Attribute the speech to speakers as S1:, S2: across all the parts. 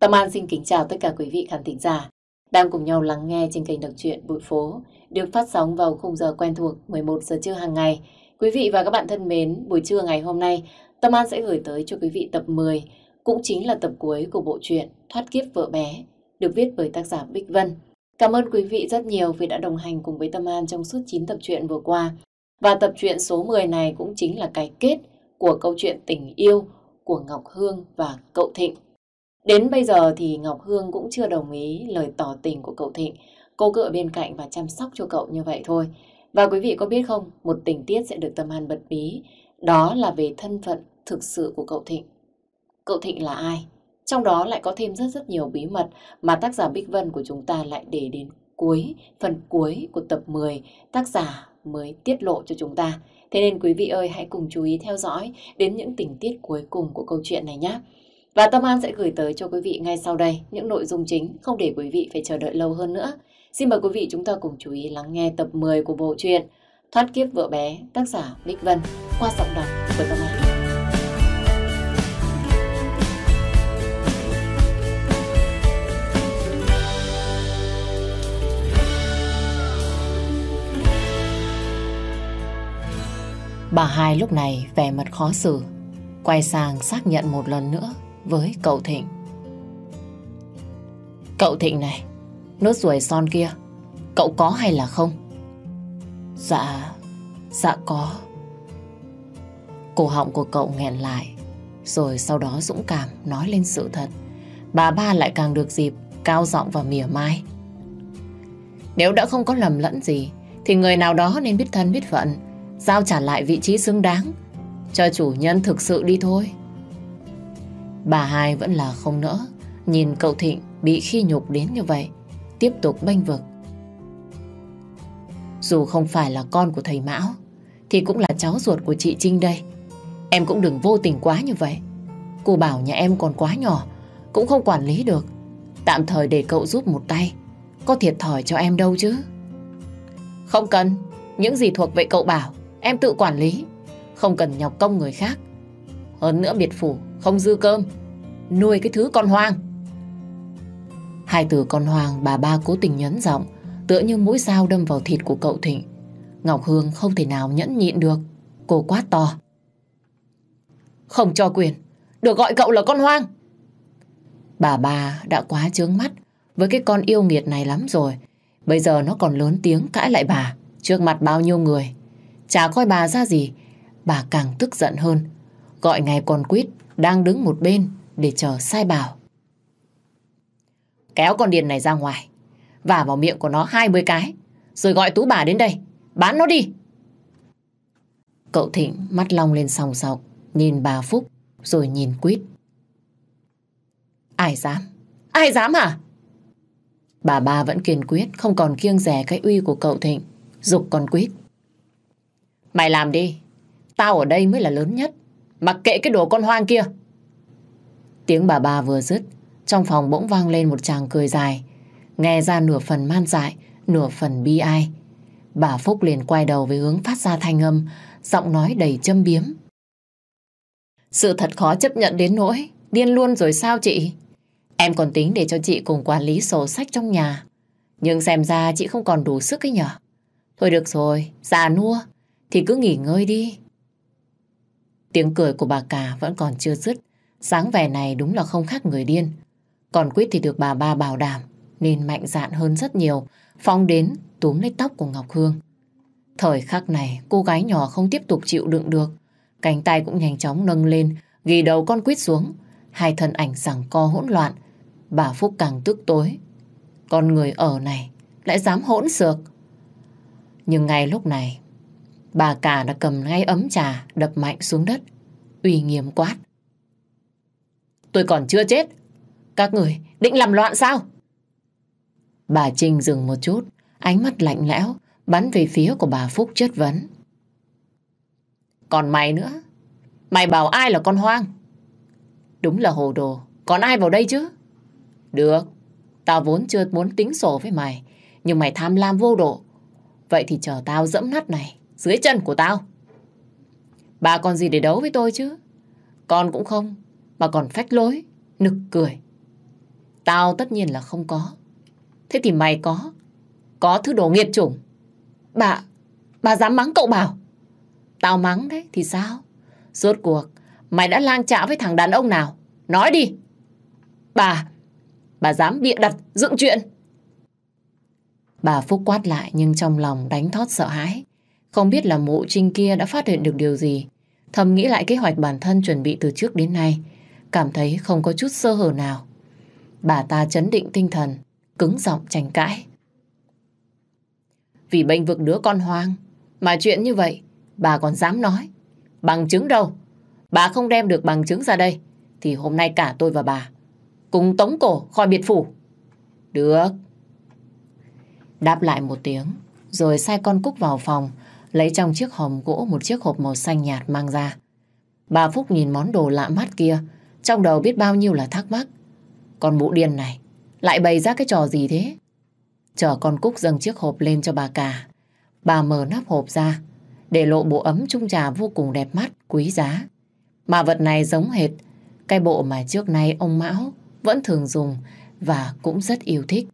S1: Tâm An xin kính chào tất cả quý vị khán thính giả đang cùng nhau lắng nghe trên kênh đọc truyện Bụi Phố được phát sóng vào khung giờ quen thuộc 11 giờ trưa hàng ngày. Quý vị và các bạn thân mến, buổi trưa ngày hôm nay, Tâm An sẽ gửi tới cho quý vị tập 10, cũng chính là tập cuối của bộ truyện Thoát kiếp vợ bé, được viết bởi tác giả Bích Vân. Cảm ơn quý vị rất nhiều vì đã đồng hành cùng với Tâm An trong suốt 9 tập truyện vừa qua. Và tập truyện số 10 này cũng chính là cái kết của câu chuyện tình yêu của Ngọc Hương và cậu Thịnh. Đến bây giờ thì Ngọc Hương cũng chưa đồng ý lời tỏ tình của cậu Thịnh. Cô cứ ở bên cạnh và chăm sóc cho cậu như vậy thôi. Và quý vị có biết không, một tình tiết sẽ được Tâm An bật bí, Đó là về thân phận thực sự của cậu Thịnh. Cậu Thịnh là ai? Trong đó lại có thêm rất rất nhiều bí mật mà tác giả Bích Vân của chúng ta lại để đến cuối, phần cuối của tập 10 tác giả mới tiết lộ cho chúng ta. Thế nên quý vị ơi hãy cùng chú ý theo dõi đến những tình tiết cuối cùng của câu chuyện này nhé. Và Tâm An sẽ gửi tới cho quý vị ngay sau đây những nội dung chính không để quý vị phải chờ đợi lâu hơn nữa. Xin mời quý vị chúng ta cùng chú ý lắng nghe tập 10 của bộ truyện Thoát kiếp vợ bé tác giả Bích Vân qua giọng đọc của Tâm An. Bà hai lúc này vẻ mặt khó xử, quay sang xác nhận một lần nữa với cậu Thịnh. Cậu Thịnh này, nốt ruồi son kia, cậu có hay là không? Dạ, dạ có. Cổ họng của cậu nghẹn lại, rồi sau đó dũng cảm nói lên sự thật. Bà ba lại càng được dịp, cao giọng và mỉa mai. Nếu đã không có lầm lẫn gì, thì người nào đó nên biết thân biết phận, giao trả lại vị trí xứng đáng, cho chủ nhân thực sự đi thôi. Bà hai vẫn là không nỡ Nhìn cậu Thịnh bị khi nhục đến như vậy Tiếp tục bênh vực Dù không phải là con của thầy Mão Thì cũng là cháu ruột của chị Trinh đây Em cũng đừng vô tình quá như vậy Cô bảo nhà em còn quá nhỏ Cũng không quản lý được Tạm thời để cậu giúp một tay Có thiệt thòi cho em đâu chứ Không cần Những gì thuộc về cậu bảo Em tự quản lý Không cần nhọc công người khác Hơn nữa biệt phủ không dư cơm, nuôi cái thứ con hoang. Hai từ con hoang bà ba cố tình nhấn giọng, tựa như mũi dao đâm vào thịt của cậu Thịnh. Ngọc Hương không thể nào nhẫn nhịn được, cô quát to. Không cho quyền, được gọi cậu là con hoang. Bà ba đã quá chướng mắt với cái con yêu nghiệt này lắm rồi. Bây giờ nó còn lớn tiếng cãi lại bà, trước mặt bao nhiêu người. Chả coi bà ra gì, bà càng tức giận hơn. Gọi ngày còn quýt đang đứng một bên để chờ sai bảo. Kéo con điền này ra ngoài, vả vào miệng của nó 20 cái, rồi gọi tú bà đến đây, bán nó đi. Cậu Thịnh mắt long lên sòng sọc, nhìn bà Phúc, rồi nhìn Quýt. Ai dám? Ai dám hả? Bà ba vẫn kiên quyết, không còn kiêng rẻ cái uy của cậu Thịnh, dục con Quýt. Mày làm đi, tao ở đây mới là lớn nhất. Mặc kệ cái đồ con hoang kia. Tiếng bà bà vừa dứt, trong phòng bỗng vang lên một chàng cười dài. Nghe ra nửa phần man dại, nửa phần bi ai. Bà Phúc liền quay đầu với hướng phát ra thanh âm, giọng nói đầy châm biếm. Sự thật khó chấp nhận đến nỗi, điên luôn rồi sao chị? Em còn tính để cho chị cùng quản lý sổ sách trong nhà. Nhưng xem ra chị không còn đủ sức ấy nhở. Thôi được rồi, già nua, thì cứ nghỉ ngơi đi. Tiếng cười của bà cả vẫn còn chưa dứt. Sáng vẻ này đúng là không khác người điên. Còn Quyết thì được bà ba bảo đảm, nên mạnh dạn hơn rất nhiều. Phong đến, túm lấy tóc của Ngọc Hương. Thời khắc này, cô gái nhỏ không tiếp tục chịu đựng được. Cánh tay cũng nhanh chóng nâng lên, ghi đầu con Quyết xuống. Hai thân ảnh rằng co hỗn loạn. Bà Phúc càng tức tối. Con người ở này lại dám hỗn xược. Nhưng ngay lúc này, Bà cả đã cầm ngay ấm trà đập mạnh xuống đất, uy nghiêm quát. Tôi còn chưa chết, các người định làm loạn sao? Bà Trinh dừng một chút, ánh mắt lạnh lẽo bắn về phía của bà Phúc chất vấn. Còn mày nữa, mày bảo ai là con hoang? Đúng là hồ đồ, còn ai vào đây chứ? Được, tao vốn chưa muốn tính sổ với mày, nhưng mày tham lam vô độ. Vậy thì chờ tao dẫm nát này, dưới chân của tao. Bà còn gì để đấu với tôi chứ? Con cũng không, mà còn phách lối, nực cười. Tao tất nhiên là không có. Thế thì mày có. Có thứ đồ nghiệt chủng. Bà, bà dám mắng cậu Bảo. Tao mắng đấy, thì sao? Rốt cuộc, mày đã lang trạ với thằng đàn ông nào? Nói đi. Bà, bà dám bịa đặt, dựng chuyện. Bà Phúc quát lại nhưng trong lòng đánh thót sợ hãi. Không biết là mụ trinh kia đã phát hiện được điều gì. Thầm nghĩ lại kế hoạch bản thân chuẩn bị từ trước đến nay. Cảm thấy không có chút sơ hở nào. Bà ta chấn định tinh thần, cứng giọng tranh cãi. Vì bệnh vực đứa con hoang, mà chuyện như vậy, bà còn dám nói. Bằng chứng đâu? Bà không đem được bằng chứng ra đây, thì hôm nay cả tôi và bà cùng tống cổ khỏi biệt phủ. Được. Đáp lại một tiếng, rồi sai con Cúc vào phòng, lấy trong chiếc hòm gỗ một chiếc hộp màu xanh nhạt mang ra. Bà Phúc nhìn món đồ lạ mắt kia, trong đầu biết bao nhiêu là thắc mắc. Con mụ điên này, lại bày ra cái trò gì thế? Chờ con Cúc dâng chiếc hộp lên cho bà cả. Bà mở nắp hộp ra, để lộ bộ ấm trung trà vô cùng đẹp mắt, quý giá. Mà vật này giống hệt cái bộ mà trước nay ông Mão vẫn thường dùng và cũng rất yêu thích.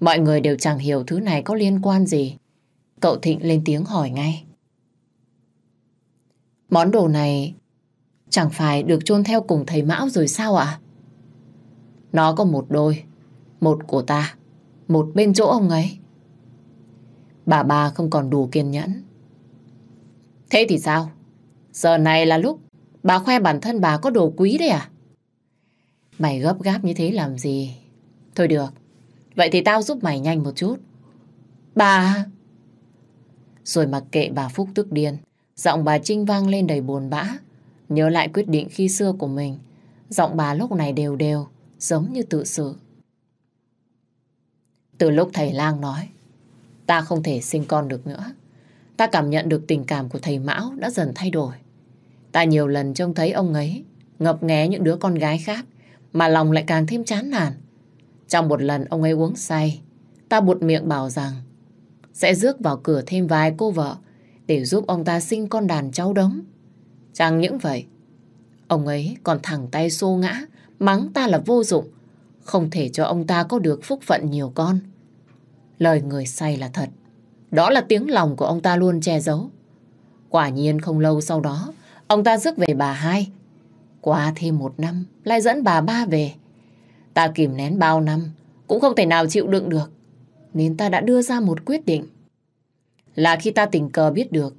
S1: Mọi người đều chẳng hiểu thứ này có liên quan gì Cậu Thịnh lên tiếng hỏi ngay. Món đồ này chẳng phải được chôn theo cùng thầy Mão rồi sao ạ? Nó có một đôi, một của ta, một bên chỗ ông ấy. Bà ba không còn đủ kiên nhẫn. Thế thì sao? Giờ này là lúc bà khoe bản thân bà có đồ quý đấy à? Mày gấp gáp như thế làm gì? Thôi được, vậy thì tao giúp mày nhanh một chút. Bà... Rồi mặc kệ bà Phúc tức điên, giọng bà Trinh vang lên đầy buồn bã. Nhớ lại quyết định khi xưa của mình, giọng bà lúc này đều đều, giống như tự sự. Từ lúc thầy lang nói, ta không thể sinh con được nữa. Ta cảm nhận được tình cảm của thầy Mão đã dần thay đổi. Ta nhiều lần trông thấy ông ấy ngập nghé những đứa con gái khác mà lòng lại càng thêm chán nản. Trong một lần ông ấy uống say, ta buột miệng bảo rằng sẽ rước vào cửa thêm vài cô vợ để giúp ông ta sinh con đàn cháu đống. Chẳng những vậy, ông ấy còn thẳng tay xô ngã, mắng ta là vô dụng, không thể cho ông ta có được phúc phận nhiều con. Lời người say là thật, đó là tiếng lòng của ông ta luôn che giấu. Quả nhiên không lâu sau đó, ông ta rước về bà hai. Qua thêm một năm, lại dẫn bà ba về. Ta kìm nén bao năm, cũng không thể nào chịu đựng được nên ta đã đưa ra một quyết định. Là khi ta tình cờ biết được,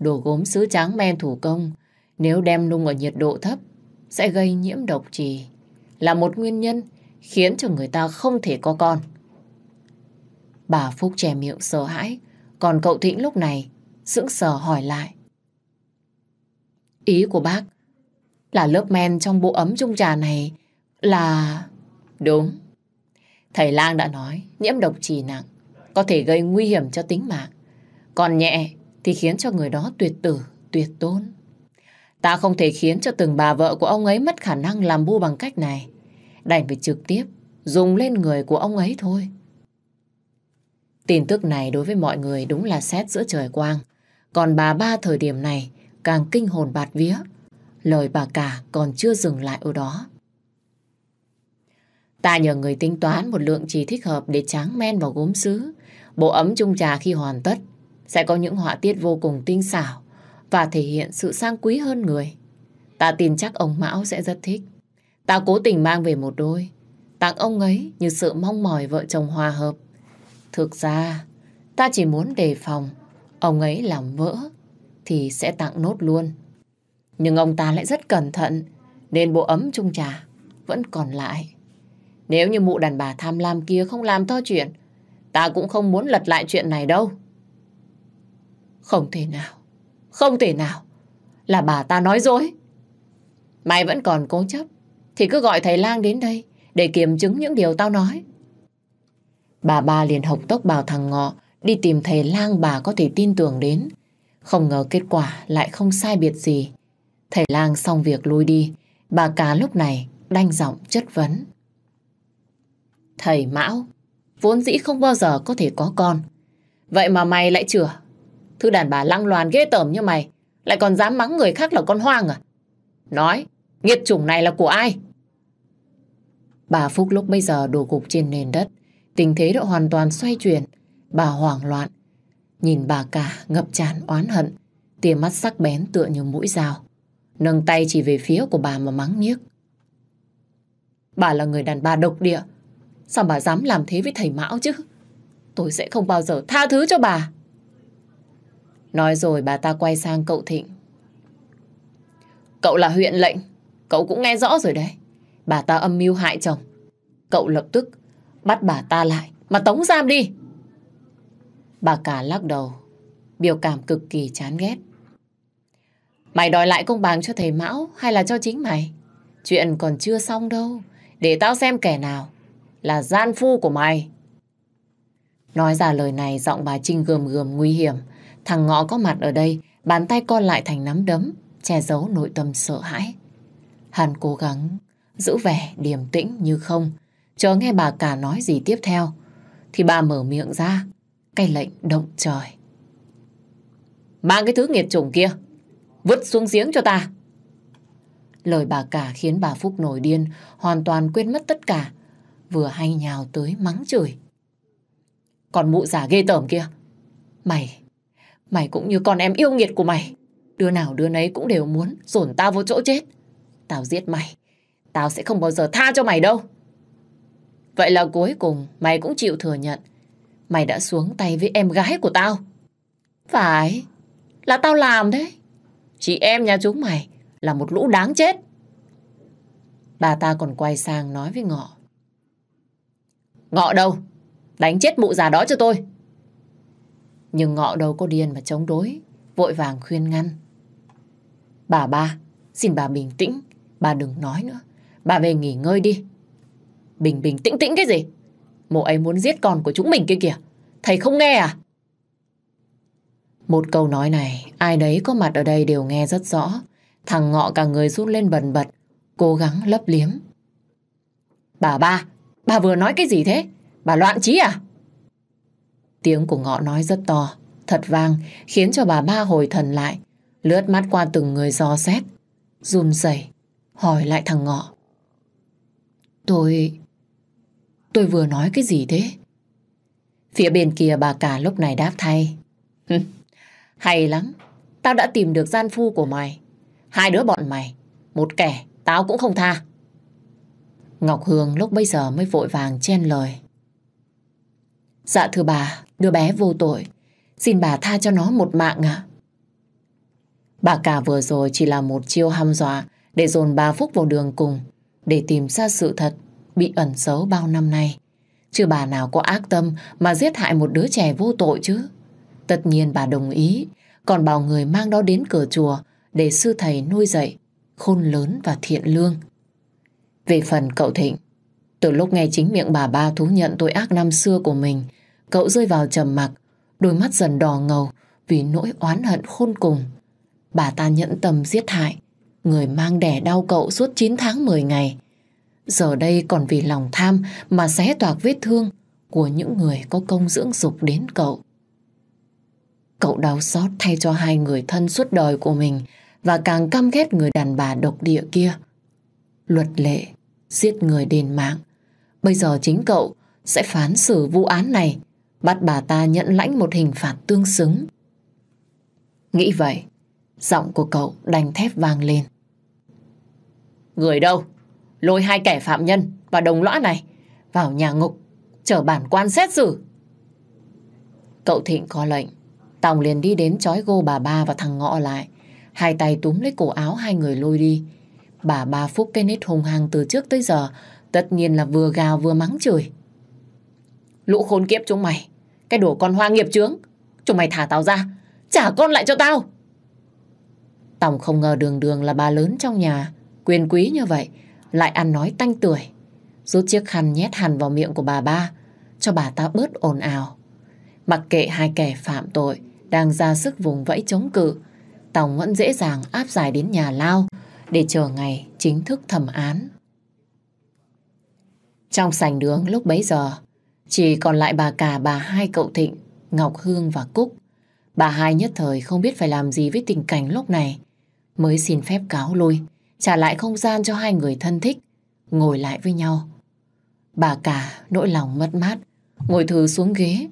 S1: đồ gốm sứ tráng men thủ công, nếu đem nung ở nhiệt độ thấp, sẽ gây nhiễm độc trì, là một nguyên nhân khiến cho người ta không thể có con. Bà Phúc che miệng sợ hãi, còn cậu Thịnh lúc này sững sờ hỏi lại. Ý của bác là lớp men trong bộ ấm chung trà này là... Đúng, Thầy lang đã nói, nhiễm độc trì nặng, có thể gây nguy hiểm cho tính mạng. Còn nhẹ thì khiến cho người đó tuyệt tử, tuyệt tôn. Ta không thể khiến cho từng bà vợ của ông ấy mất khả năng làm bu bằng cách này. Đành phải trực tiếp dùng lên người của ông ấy thôi. Tin tức này đối với mọi người đúng là xét giữa trời quang. Còn bà ba thời điểm này càng kinh hồn bạt vía. Lời bà cả còn chưa dừng lại ở đó. Ta nhờ người tính toán một lượng chỉ thích hợp để tráng men vào gốm sứ. Bộ ấm chung trà khi hoàn tất sẽ có những họa tiết vô cùng tinh xảo và thể hiện sự sang quý hơn người. Ta tin chắc ông Mão sẽ rất thích. Ta cố tình mang về một đôi, tặng ông ấy như sự mong mỏi vợ chồng hòa hợp. Thực ra, ta chỉ muốn đề phòng ông ấy làm vỡ thì sẽ tặng nốt luôn. Nhưng ông ta lại rất cẩn thận nên bộ ấm chung trà vẫn còn lại. Nếu như mụ đàn bà tham lam kia không làm to chuyện, ta cũng không muốn lật lại chuyện này đâu. Không thể nào, không thể nào, là bà ta nói dối. Mày vẫn còn cố chấp, thì cứ gọi thầy lang đến đây để kiểm chứng những điều tao nói. Bà ba liền hộc tốc bảo thằng ngọ đi tìm thầy lang bà có thể tin tưởng đến. Không ngờ kết quả lại không sai biệt gì. Thầy lang xong việc lui đi, bà cá lúc này đanh giọng chất vấn. Thầy Mão, vốn dĩ không bao giờ có thể có con. Vậy mà mày lại chửa. Thứ đàn bà lăng loàn ghê tởm như mày, lại còn dám mắng người khác là con hoang à? Nói, nghiệt chủng này là của ai? Bà Phúc lúc bây giờ đổ gục trên nền đất, tình thế đã hoàn toàn xoay chuyển. Bà hoảng loạn, nhìn bà cả ngập tràn oán hận, tia mắt sắc bén tựa như mũi dao. Nâng tay chỉ về phía của bà mà mắng nhiếc. Bà là người đàn bà độc địa, Sao bà dám làm thế với thầy Mão chứ? Tôi sẽ không bao giờ tha thứ cho bà. Nói rồi bà ta quay sang cậu Thịnh. Cậu là huyện lệnh, cậu cũng nghe rõ rồi đấy. Bà ta âm mưu hại chồng. Cậu lập tức bắt bà ta lại mà tống giam đi. Bà cả lắc đầu, biểu cảm cực kỳ chán ghét. Mày đòi lại công bằng cho thầy Mão hay là cho chính mày? Chuyện còn chưa xong đâu, để tao xem kẻ nào là gian phu của mày. Nói ra lời này giọng bà Trinh gườm gườm nguy hiểm. Thằng ngõ có mặt ở đây, bàn tay con lại thành nắm đấm, che giấu nội tâm sợ hãi. Hàn cố gắng giữ vẻ điềm tĩnh như không, chờ nghe bà cả nói gì tiếp theo. Thì bà mở miệng ra, cái lệnh động trời. Mang cái thứ nghiệt chủng kia, vứt xuống giếng cho ta. Lời bà cả khiến bà Phúc nổi điên, hoàn toàn quên mất tất cả, vừa hay nhào tới mắng chửi. Còn mụ giả ghê tởm kia, mày, mày cũng như con em yêu nghiệt của mày. Đứa nào đứa nấy cũng đều muốn dồn tao vô chỗ chết. Tao giết mày, tao sẽ không bao giờ tha cho mày đâu. Vậy là cuối cùng mày cũng chịu thừa nhận mày đã xuống tay với em gái của tao. Phải, là tao làm đấy. Chị em nhà chúng mày là một lũ đáng chết. Bà ta còn quay sang nói với Ngọ. Ngọ đầu, đánh chết mụ già đó cho tôi. Nhưng ngọ đầu cô điên và chống đối, vội vàng khuyên ngăn. Bà ba, xin bà bình tĩnh, bà đừng nói nữa. Bà về nghỉ ngơi đi. Bình bình tĩnh tĩnh cái gì? Mụ ấy muốn giết con của chúng mình kia kìa. Thầy không nghe à? Một câu nói này, ai đấy có mặt ở đây đều nghe rất rõ. Thằng ngọ cả người rút lên bần bật, cố gắng lấp liếm. Bà ba, Bà vừa nói cái gì thế? Bà loạn trí à? Tiếng của ngọ nói rất to, thật vang, khiến cho bà ba hồi thần lại, lướt mắt qua từng người dò xét, run rẩy hỏi lại thằng ngọ. Tôi... tôi vừa nói cái gì thế? Phía bên kia bà cả lúc này đáp thay. Hay lắm, tao đã tìm được gian phu của mày. Hai đứa bọn mày, một kẻ, tao cũng không tha. Ngọc Hương lúc bây giờ mới vội vàng chen lời. Dạ thưa bà, đứa bé vô tội. Xin bà tha cho nó một mạng ạ. Bà cả vừa rồi chỉ là một chiêu hăm dọa để dồn bà Phúc vào đường cùng để tìm ra sự thật bị ẩn giấu bao năm nay. Chứ bà nào có ác tâm mà giết hại một đứa trẻ vô tội chứ. Tất nhiên bà đồng ý, còn bảo người mang đó đến cửa chùa để sư thầy nuôi dạy, khôn lớn và thiện lương. Về phần cậu Thịnh, từ lúc nghe chính miệng bà ba thú nhận tội ác năm xưa của mình, cậu rơi vào trầm mặc, đôi mắt dần đỏ ngầu vì nỗi oán hận khôn cùng. Bà ta nhẫn tâm giết hại, người mang đẻ đau cậu suốt 9 tháng 10 ngày. Giờ đây còn vì lòng tham mà xé toạc vết thương của những người có công dưỡng dục đến cậu. Cậu đau xót thay cho hai người thân suốt đời của mình và càng căm ghét người đàn bà độc địa kia. Luật lệ giết người đền mạng. Bây giờ chính cậu sẽ phán xử vụ án này, bắt bà ta nhận lãnh một hình phạt tương xứng. Nghĩ vậy, giọng của cậu đành thép vang lên. Người đâu? Lôi hai kẻ phạm nhân và đồng lõa này vào nhà ngục, chờ bản quan xét xử. Cậu Thịnh có lệnh, Tòng liền đi đến chói gô bà ba và thằng ngọ lại. Hai tay túm lấy cổ áo hai người lôi đi, Bà ba Phúc cái nết hùng hăng từ trước tới giờ, tất nhiên là vừa gào vừa mắng chửi. Lũ khốn kiếp chúng mày, cái đồ con hoa nghiệp chướng, chúng mày thả tao ra, trả con lại cho tao. tòng không ngờ đường đường là bà lớn trong nhà, quyền quý như vậy, lại ăn nói tanh tuổi. Rút chiếc khăn nhét hẳn vào miệng của bà ba, cho bà ta bớt ồn ào. Mặc kệ hai kẻ phạm tội, đang ra sức vùng vẫy chống cự, Tòng vẫn dễ dàng áp giải đến nhà lao, để chờ ngày chính thức thẩm án. Trong sảnh đường lúc bấy giờ, chỉ còn lại bà cả bà hai cậu Thịnh, Ngọc Hương và Cúc. Bà hai nhất thời không biết phải làm gì với tình cảnh lúc này, mới xin phép cáo lui, trả lại không gian cho hai người thân thích, ngồi lại với nhau. Bà cả nỗi lòng mất mát, ngồi thử xuống ghế.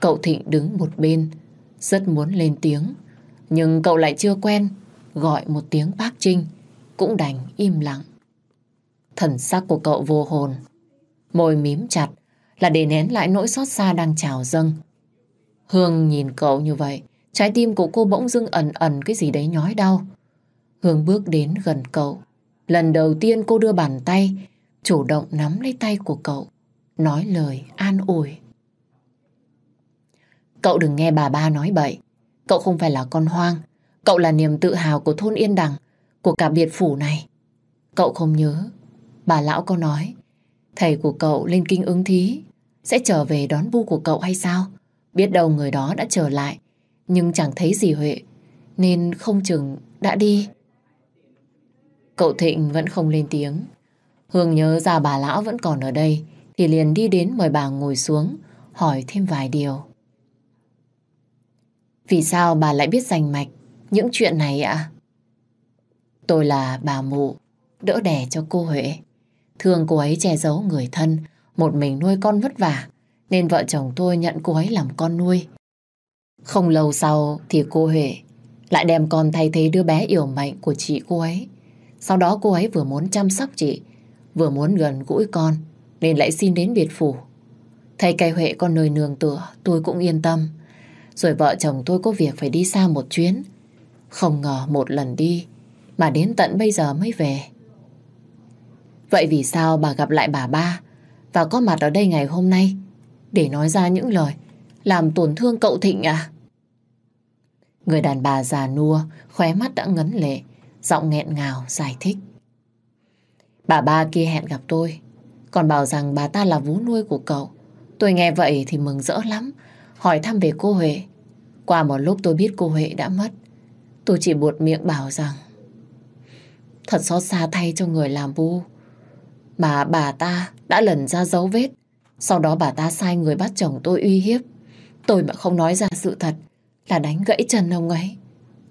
S1: Cậu Thịnh đứng một bên, rất muốn lên tiếng, nhưng cậu lại chưa quen, gọi một tiếng bác Trinh cũng đành im lặng. Thần sắc của cậu vô hồn, môi mím chặt là để nén lại nỗi xót xa đang trào dâng. Hương nhìn cậu như vậy, trái tim của cô bỗng dưng ẩn ẩn cái gì đấy nhói đau. Hương bước đến gần cậu. Lần đầu tiên cô đưa bàn tay, chủ động nắm lấy tay của cậu, nói lời an ủi. Cậu đừng nghe bà ba nói bậy. Cậu không phải là con hoang. Cậu là niềm tự hào của thôn Yên Đằng của cả biệt phủ này. Cậu không nhớ, bà lão có nói, thầy của cậu lên kinh ứng thí, sẽ trở về đón bu của cậu hay sao? Biết đâu người đó đã trở lại, nhưng chẳng thấy gì Huệ, nên không chừng đã đi. Cậu Thịnh vẫn không lên tiếng. Hương nhớ ra bà lão vẫn còn ở đây, thì liền đi đến mời bà ngồi xuống, hỏi thêm vài điều. Vì sao bà lại biết rành mạch những chuyện này ạ? À? Tôi là bà mụ, đỡ đẻ cho cô Huệ. thường cô ấy che giấu người thân, một mình nuôi con vất vả, nên vợ chồng tôi nhận cô ấy làm con nuôi. Không lâu sau thì cô Huệ lại đem con thay thế đứa bé yếu mệnh của chị cô ấy. Sau đó cô ấy vừa muốn chăm sóc chị, vừa muốn gần gũi con, nên lại xin đến biệt phủ. Thấy cây Huệ con nơi nương tựa, tôi cũng yên tâm. Rồi vợ chồng tôi có việc phải đi xa một chuyến. Không ngờ một lần đi, mà đến tận bây giờ mới về. Vậy vì sao bà gặp lại bà ba và có mặt ở đây ngày hôm nay để nói ra những lời làm tổn thương cậu Thịnh à? Người đàn bà già nua, khóe mắt đã ngấn lệ, giọng nghẹn ngào giải thích. Bà ba kia hẹn gặp tôi, còn bảo rằng bà ta là vú nuôi của cậu. Tôi nghe vậy thì mừng rỡ lắm, hỏi thăm về cô Huệ. Qua một lúc tôi biết cô Huệ đã mất, tôi chỉ buột miệng bảo rằng Thật xót xa thay cho người làm vu Mà bà ta đã lần ra dấu vết. Sau đó bà ta sai người bắt chồng tôi uy hiếp. Tôi mà không nói ra sự thật là đánh gãy chân ông ấy.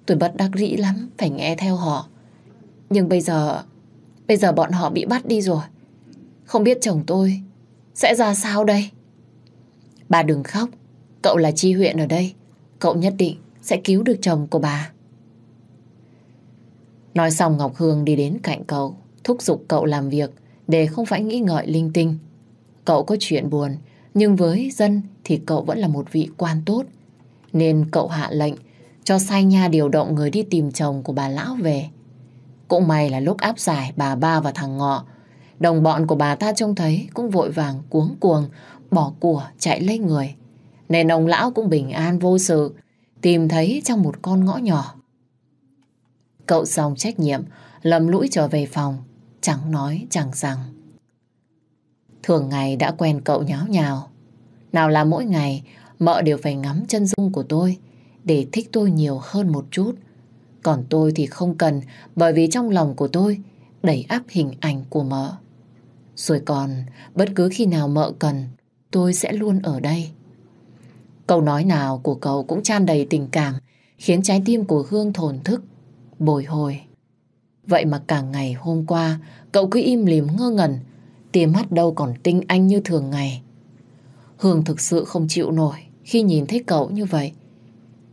S1: Tôi bất đắc dĩ lắm, phải nghe theo họ. Nhưng bây giờ, bây giờ bọn họ bị bắt đi rồi. Không biết chồng tôi sẽ ra sao đây? Bà đừng khóc, cậu là chi huyện ở đây. Cậu nhất định sẽ cứu được chồng của bà. Nói xong Ngọc Hương đi đến cạnh cậu, thúc giục cậu làm việc để không phải nghĩ ngợi linh tinh. Cậu có chuyện buồn, nhưng với dân thì cậu vẫn là một vị quan tốt. Nên cậu hạ lệnh cho sai nha điều động người đi tìm chồng của bà lão về. Cũng may là lúc áp giải bà ba và thằng ngọ, đồng bọn của bà ta trông thấy cũng vội vàng cuống cuồng, bỏ của chạy lấy người. Nên ông lão cũng bình an vô sự, tìm thấy trong một con ngõ nhỏ Cậu xong trách nhiệm, lầm lũi trở về phòng, chẳng nói chẳng rằng. Thường ngày đã quen cậu nháo nhào. Nào là mỗi ngày, mợ đều phải ngắm chân dung của tôi để thích tôi nhiều hơn một chút. Còn tôi thì không cần bởi vì trong lòng của tôi đẩy áp hình ảnh của mợ. Rồi còn, bất cứ khi nào mợ cần, tôi sẽ luôn ở đây. Câu nói nào của cậu cũng tràn đầy tình cảm, khiến trái tim của Hương thổn thức bồi hồi. Vậy mà cả ngày hôm qua, cậu cứ im lìm ngơ ngẩn, tia mắt đâu còn tinh anh như thường ngày. Hương thực sự không chịu nổi khi nhìn thấy cậu như vậy.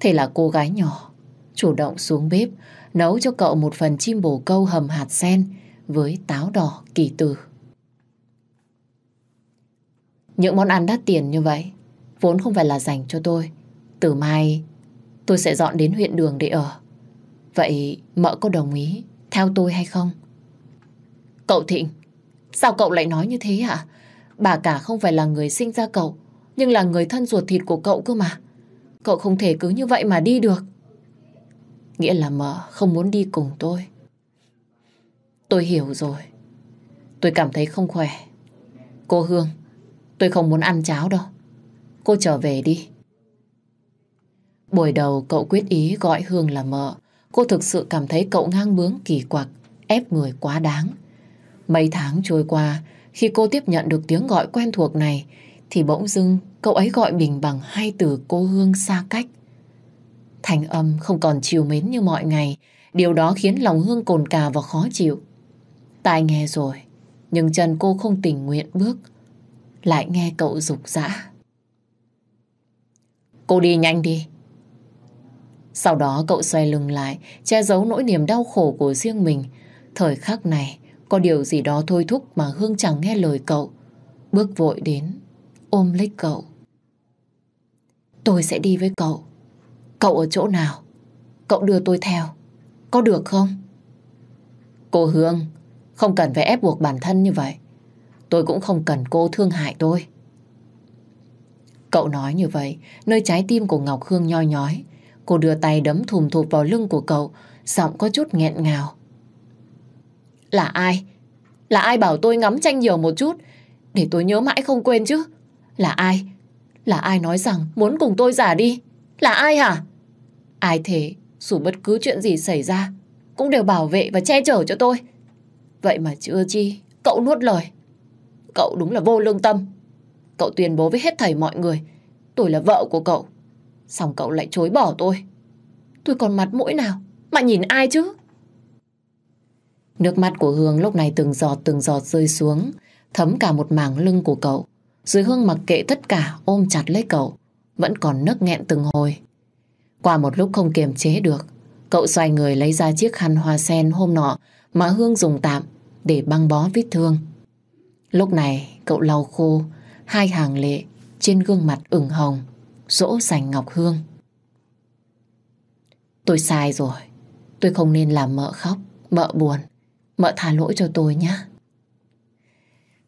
S1: Thế là cô gái nhỏ chủ động xuống bếp nấu cho cậu một phần chim bồ câu hầm hạt sen với táo đỏ kỳ tử. Những món ăn đắt tiền như vậy vốn không phải là dành cho tôi. Từ mai tôi sẽ dọn đến huyện đường để ở. Vậy mợ có đồng ý theo tôi hay không? Cậu Thịnh, sao cậu lại nói như thế ạ? Bà cả không phải là người sinh ra cậu, nhưng là người thân ruột thịt của cậu cơ mà. Cậu không thể cứ như vậy mà đi được. Nghĩa là mợ không muốn đi cùng tôi. Tôi hiểu rồi. Tôi cảm thấy không khỏe. Cô Hương, tôi không muốn ăn cháo đâu. Cô trở về đi. Buổi đầu cậu quyết ý gọi Hương là mợ. Cô thực sự cảm thấy cậu ngang bướng kỳ quặc, ép người quá đáng. Mấy tháng trôi qua, khi cô tiếp nhận được tiếng gọi quen thuộc này, thì bỗng dưng cậu ấy gọi mình bằng hai từ cô hương xa cách. Thành âm không còn chiều mến như mọi ngày, điều đó khiến lòng hương cồn cà và khó chịu. Tai nghe rồi, nhưng chân cô không tình nguyện bước, lại nghe cậu rục rã. Cô đi nhanh đi, sau đó cậu xoay lưng lại, che giấu nỗi niềm đau khổ của riêng mình. Thời khắc này, có điều gì đó thôi thúc mà Hương chẳng nghe lời cậu. Bước vội đến, ôm lấy cậu. Tôi sẽ đi với cậu. Cậu ở chỗ nào? Cậu đưa tôi theo. Có được không? Cô Hương, không cần phải ép buộc bản thân như vậy. Tôi cũng không cần cô thương hại tôi. Cậu nói như vậy, nơi trái tim của Ngọc Hương nhoi nhói. Cô đưa tay đấm thùm thụp vào lưng của cậu, giọng có chút nghẹn ngào. Là ai? Là ai bảo tôi ngắm tranh nhiều một chút, để tôi nhớ mãi không quên chứ? Là ai? Là ai nói rằng muốn cùng tôi giả đi? Là ai hả? Ai thế, dù bất cứ chuyện gì xảy ra, cũng đều bảo vệ và che chở cho tôi. Vậy mà chưa chi, cậu nuốt lời. Cậu đúng là vô lương tâm. Cậu tuyên bố với hết thầy mọi người, tôi là vợ của cậu. Xong cậu lại chối bỏ tôi. Tôi còn mặt mũi nào mà nhìn ai chứ? Nước mắt của Hương lúc này từng giọt từng giọt rơi xuống, thấm cả một mảng lưng của cậu. dưới Hương mặc kệ tất cả ôm chặt lấy cậu, vẫn còn nấc nghẹn từng hồi. Qua một lúc không kiềm chế được, cậu xoay người lấy ra chiếc khăn hoa sen hôm nọ mà Hương dùng tạm để băng bó vết thương. Lúc này cậu lau khô hai hàng lệ trên gương mặt ửng hồng dỗ dành Ngọc Hương. Tôi sai rồi. Tôi không nên làm mợ khóc, mợ buồn. Mợ tha lỗi cho tôi nhé.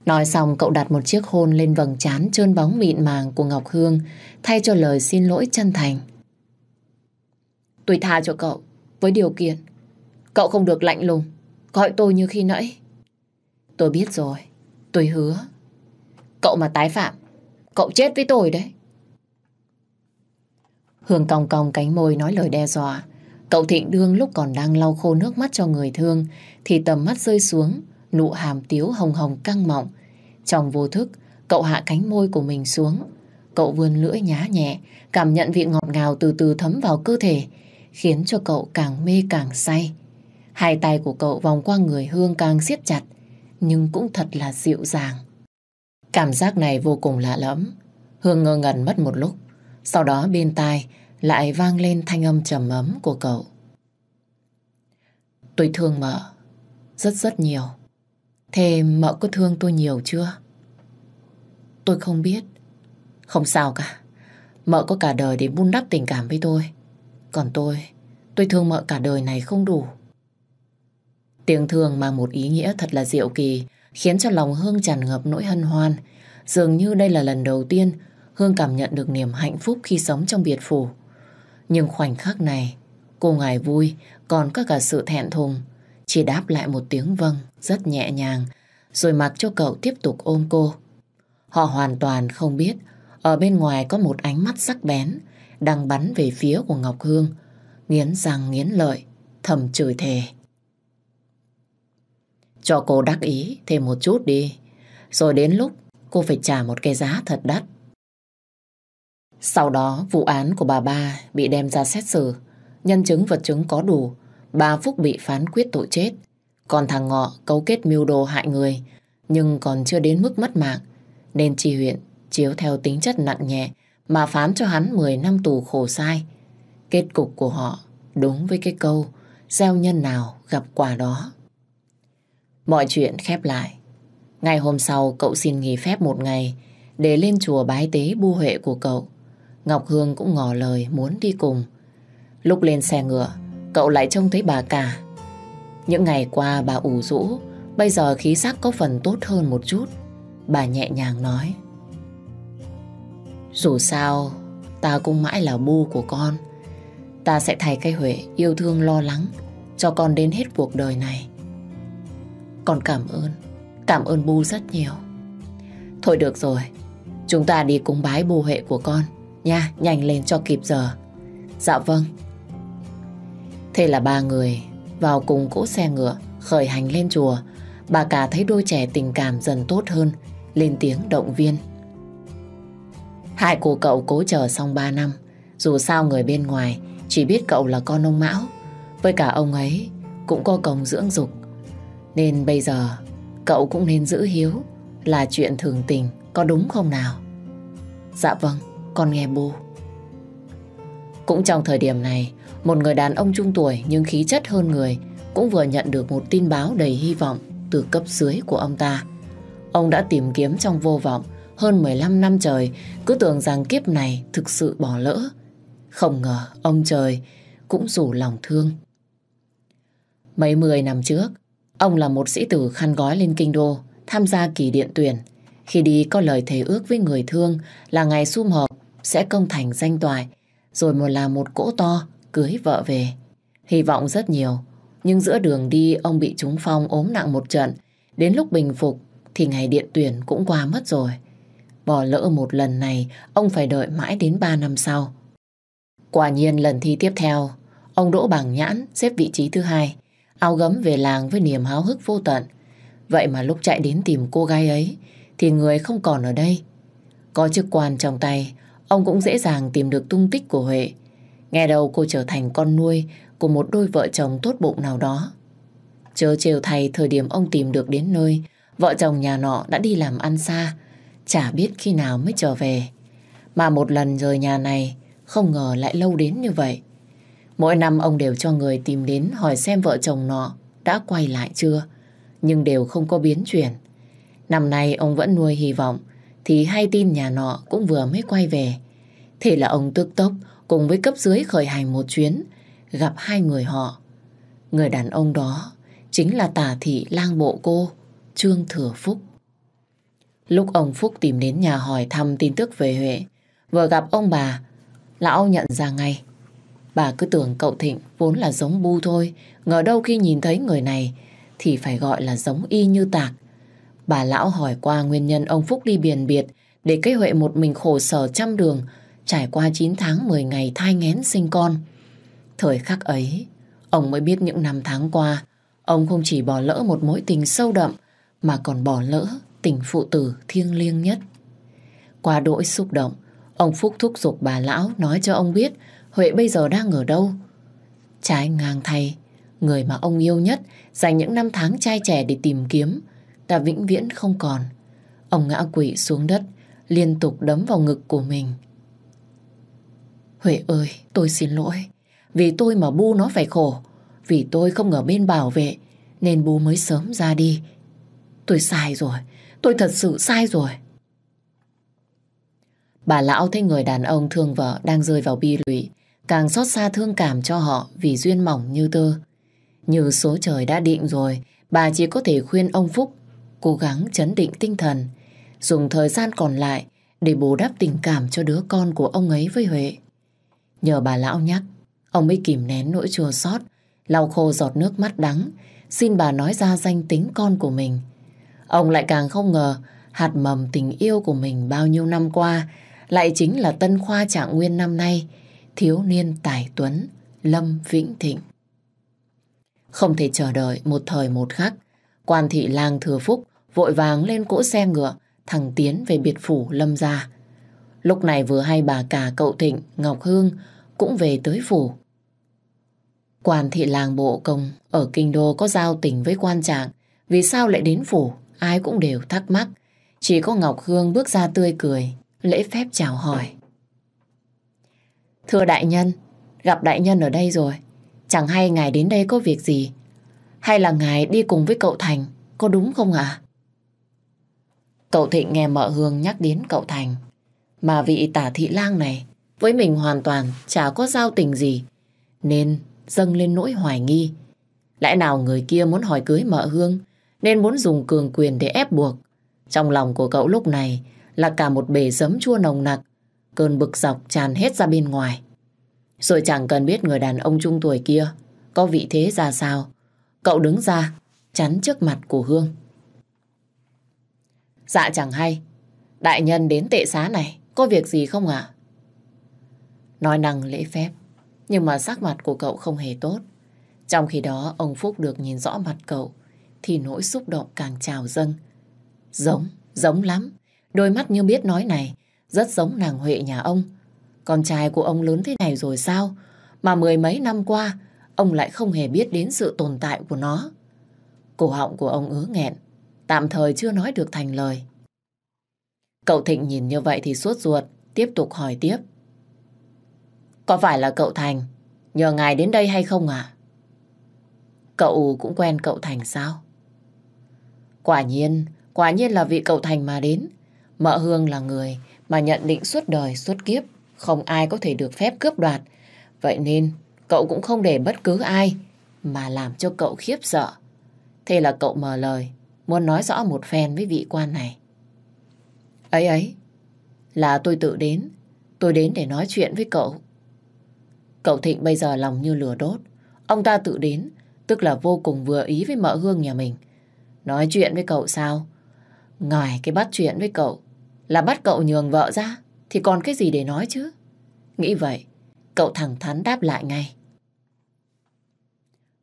S1: Nói xong cậu đặt một chiếc hôn lên vầng trán trơn bóng mịn màng của Ngọc Hương thay cho lời xin lỗi chân thành. Tôi tha cho cậu với điều kiện cậu không được lạnh lùng gọi tôi như khi nãy. Tôi biết rồi, tôi hứa. Cậu mà tái phạm, cậu chết với tôi đấy. Hương còng còng cánh môi nói lời đe dọa. Cậu Thịnh Đương lúc còn đang lau khô nước mắt cho người thương thì tầm mắt rơi xuống, nụ hàm tiếu hồng hồng căng mọng. Trong vô thức, cậu hạ cánh môi của mình xuống. Cậu vươn lưỡi nhá nhẹ, cảm nhận vị ngọt ngào từ từ thấm vào cơ thể, khiến cho cậu càng mê càng say. Hai tay của cậu vòng qua người Hương càng siết chặt, nhưng cũng thật là dịu dàng. Cảm giác này vô cùng lạ lẫm. Hương ngơ ngẩn mất một lúc. Sau đó bên tai lại vang lên thanh âm trầm ấm của cậu. Tôi thương mợ, rất rất nhiều. Thế mợ có thương tôi nhiều chưa? Tôi không biết. Không sao cả. Mợ có cả đời để vun đắp tình cảm với tôi. Còn tôi, tôi thương mợ cả đời này không đủ. Tiếng thương mang một ý nghĩa thật là diệu kỳ, khiến cho lòng Hương tràn ngập nỗi hân hoan. Dường như đây là lần đầu tiên Hương cảm nhận được niềm hạnh phúc khi sống trong biệt phủ. Nhưng khoảnh khắc này, cô ngài vui, còn có cả sự thẹn thùng. Chỉ đáp lại một tiếng vâng, rất nhẹ nhàng, rồi mặc cho cậu tiếp tục ôm cô. Họ hoàn toàn không biết, ở bên ngoài có một ánh mắt sắc bén, đang bắn về phía của Ngọc Hương, nghiến răng nghiến lợi, thầm chửi thề. Cho cô đắc ý thêm một chút đi, rồi đến lúc cô phải trả một cái giá thật đắt. Sau đó, vụ án của bà ba bị đem ra xét xử. Nhân chứng vật chứng có đủ, bà Phúc bị phán quyết tội chết. Còn thằng Ngọ cấu kết mưu đồ hại người, nhưng còn chưa đến mức mất mạng. Nên tri huyện chiếu theo tính chất nặng nhẹ mà phán cho hắn 10 năm tù khổ sai. Kết cục của họ đúng với cái câu gieo nhân nào gặp quả đó. Mọi chuyện khép lại. Ngày hôm sau cậu xin nghỉ phép một ngày để lên chùa bái tế bu huệ của cậu. Ngọc Hương cũng ngỏ lời muốn đi cùng. Lúc lên xe ngựa, cậu lại trông thấy bà cả. Những ngày qua bà ủ rũ, bây giờ khí sắc có phần tốt hơn một chút. Bà nhẹ nhàng nói. Dù sao, ta cũng mãi là bu của con. Ta sẽ thay cây Huệ yêu thương lo lắng cho con đến hết cuộc đời này. Con cảm ơn, cảm ơn bu rất nhiều. Thôi được rồi, chúng ta đi cúng bái bu Huệ của con nha, nhanh lên cho kịp giờ. Dạ vâng. Thế là ba người vào cùng cỗ xe ngựa, khởi hành lên chùa. Bà cả thấy đôi trẻ tình cảm dần tốt hơn, lên tiếng động viên. Hai cô cậu cố chờ xong ba năm, dù sao người bên ngoài chỉ biết cậu là con ông Mão, với cả ông ấy cũng có công dưỡng dục. Nên bây giờ cậu cũng nên giữ hiếu là chuyện thường tình, có đúng không nào? Dạ vâng con nghe bố. Cũng trong thời điểm này, một người đàn ông trung tuổi nhưng khí chất hơn người cũng vừa nhận được một tin báo đầy hy vọng từ cấp dưới của ông ta. Ông đã tìm kiếm trong vô vọng hơn 15 năm trời, cứ tưởng rằng kiếp này thực sự bỏ lỡ. Không ngờ ông trời cũng rủ lòng thương. Mấy mười năm trước, ông là một sĩ tử khăn gói lên kinh đô, tham gia kỳ điện tuyển. Khi đi có lời thề ước với người thương là ngày sum họp sẽ công thành danh toại, rồi một là một cỗ to, cưới vợ về. Hy vọng rất nhiều, nhưng giữa đường đi ông bị trúng phong ốm nặng một trận, đến lúc bình phục thì ngày điện tuyển cũng qua mất rồi. Bỏ lỡ một lần này, ông phải đợi mãi đến 3 năm sau. Quả nhiên lần thi tiếp theo, ông Đỗ Bằng Nhãn xếp vị trí thứ hai, áo gấm về làng với niềm háo hức vô tận. Vậy mà lúc chạy đến tìm cô gái ấy, thì người không còn ở đây. Có chức quan trong tay, ông cũng dễ dàng tìm được tung tích của Huệ. Nghe đầu cô trở thành con nuôi của một đôi vợ chồng tốt bụng nào đó. chờ chiều thay thời điểm ông tìm được đến nơi, vợ chồng nhà nọ đã đi làm ăn xa, chả biết khi nào mới trở về. Mà một lần rời nhà này, không ngờ lại lâu đến như vậy. Mỗi năm ông đều cho người tìm đến hỏi xem vợ chồng nọ đã quay lại chưa, nhưng đều không có biến chuyển. Năm nay ông vẫn nuôi hy vọng thì hai tin nhà nọ cũng vừa mới quay về. Thế là ông tức tốc cùng với cấp dưới khởi hành một chuyến, gặp hai người họ. Người đàn ông đó chính là tà thị lang bộ cô, Trương Thừa Phúc. Lúc ông Phúc tìm đến nhà hỏi thăm tin tức về Huệ, vừa gặp ông bà, lão nhận ra ngay. Bà cứ tưởng cậu Thịnh vốn là giống bu thôi, ngờ đâu khi nhìn thấy người này thì phải gọi là giống y như tạc, Bà lão hỏi qua nguyên nhân ông Phúc đi biển biệt để cây Huệ một mình khổ sở trăm đường trải qua 9 tháng 10 ngày thai nghén sinh con. Thời khắc ấy, ông mới biết những năm tháng qua ông không chỉ bỏ lỡ một mối tình sâu đậm mà còn bỏ lỡ tình phụ tử thiêng liêng nhất. Qua đỗi xúc động, ông Phúc thúc giục bà lão nói cho ông biết Huệ bây giờ đang ở đâu. Trái ngang thay, người mà ông yêu nhất dành những năm tháng trai trẻ để tìm kiếm ta vĩnh viễn không còn. Ông ngã quỵ xuống đất, liên tục đấm vào ngực của mình. Huệ ơi, tôi xin lỗi. Vì tôi mà Bu nó phải khổ. Vì tôi không ở bên bảo vệ, nên Bu mới sớm ra đi. Tôi sai rồi, tôi thật sự sai rồi. Bà lão thấy người đàn ông thương vợ đang rơi vào bi lụy, càng xót xa thương cảm cho họ vì duyên mỏng như tơ. Như số trời đã định rồi, bà chỉ có thể khuyên ông Phúc cố gắng chấn định tinh thần, dùng thời gian còn lại để bù đắp tình cảm cho đứa con của ông ấy với Huệ. Nhờ bà lão nhắc, ông mới kìm nén nỗi chua xót, lau khô giọt nước mắt đắng, xin bà nói ra danh tính con của mình. Ông lại càng không ngờ hạt mầm tình yêu của mình bao nhiêu năm qua lại chính là tân khoa trạng nguyên năm nay, thiếu niên tài tuấn Lâm Vĩnh Thịnh. Không thể chờ đợi một thời một khắc, quan thị lang thừa phúc vội vàng lên cỗ xe ngựa, thẳng tiến về biệt phủ Lâm Gia. Lúc này vừa hay bà cả cậu Thịnh, Ngọc Hương cũng về tới phủ. quan thị làng bộ công ở kinh đô có giao tình với quan trạng, vì sao lại đến phủ, ai cũng đều thắc mắc. Chỉ có Ngọc Hương bước ra tươi cười, lễ phép chào hỏi. Thưa đại nhân, gặp đại nhân ở đây rồi, chẳng hay ngài đến đây có việc gì, hay là ngài đi cùng với cậu Thành, có đúng không ạ? Cậu Thịnh nghe mợ Hương nhắc đến cậu Thành. Mà vị tả thị lang này với mình hoàn toàn chả có giao tình gì. Nên dâng lên nỗi hoài nghi. Lẽ nào người kia muốn hỏi cưới mợ Hương nên muốn dùng cường quyền để ép buộc. Trong lòng của cậu lúc này là cả một bể giấm chua nồng nặc, cơn bực dọc tràn hết ra bên ngoài. Rồi chẳng cần biết người đàn ông trung tuổi kia có vị thế ra sao. Cậu đứng ra, chắn trước mặt của Hương. Dạ chẳng hay. Đại nhân đến tệ xá này, có việc gì không ạ? À? Nói năng lễ phép, nhưng mà sắc mặt của cậu không hề tốt. Trong khi đó, ông Phúc được nhìn rõ mặt cậu, thì nỗi xúc động càng trào dâng. Giống, giống lắm. Đôi mắt như biết nói này, rất giống nàng Huệ nhà ông. Con trai của ông lớn thế này rồi sao? Mà mười mấy năm qua, ông lại không hề biết đến sự tồn tại của nó. Cổ họng của ông ứa nghẹn, tạm thời chưa nói được thành lời. Cậu Thịnh nhìn như vậy thì suốt ruột, tiếp tục hỏi tiếp. Có phải là cậu Thành nhờ ngài đến đây hay không ạ? Cậu cũng quen cậu Thành sao? Quả nhiên, quả nhiên là vị cậu Thành mà đến. Mợ Hương là người mà nhận định suốt đời, suốt kiếp, không ai có thể được phép cướp đoạt. Vậy nên, cậu cũng không để bất cứ ai mà làm cho cậu khiếp sợ. Thế là cậu mở lời muốn nói rõ một phen với vị quan này. Ấy ấy, là tôi tự đến, tôi đến để nói chuyện với cậu. Cậu Thịnh bây giờ lòng như lửa đốt, ông ta tự đến, tức là vô cùng vừa ý với mợ hương nhà mình. Nói chuyện với cậu sao? Ngài cái bắt chuyện với cậu, là bắt cậu nhường vợ ra, thì còn cái gì để nói chứ? Nghĩ vậy, cậu thẳng thắn đáp lại ngay.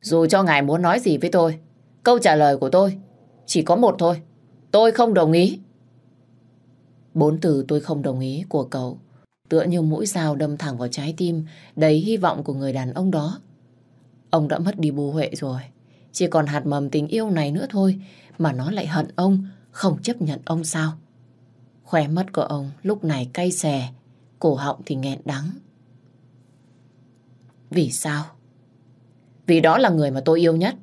S1: Dù cho ngài muốn nói gì với tôi, câu trả lời của tôi chỉ có một thôi. Tôi không đồng ý. Bốn từ tôi không đồng ý của cậu tựa như mũi dao đâm thẳng vào trái tim đầy hy vọng của người đàn ông đó. Ông đã mất đi bù Huệ rồi. Chỉ còn hạt mầm tình yêu này nữa thôi mà nó lại hận ông, không chấp nhận ông sao. Khóe mắt của ông lúc này cay xè, cổ họng thì nghẹn đắng. Vì sao? Vì đó là người mà tôi yêu nhất.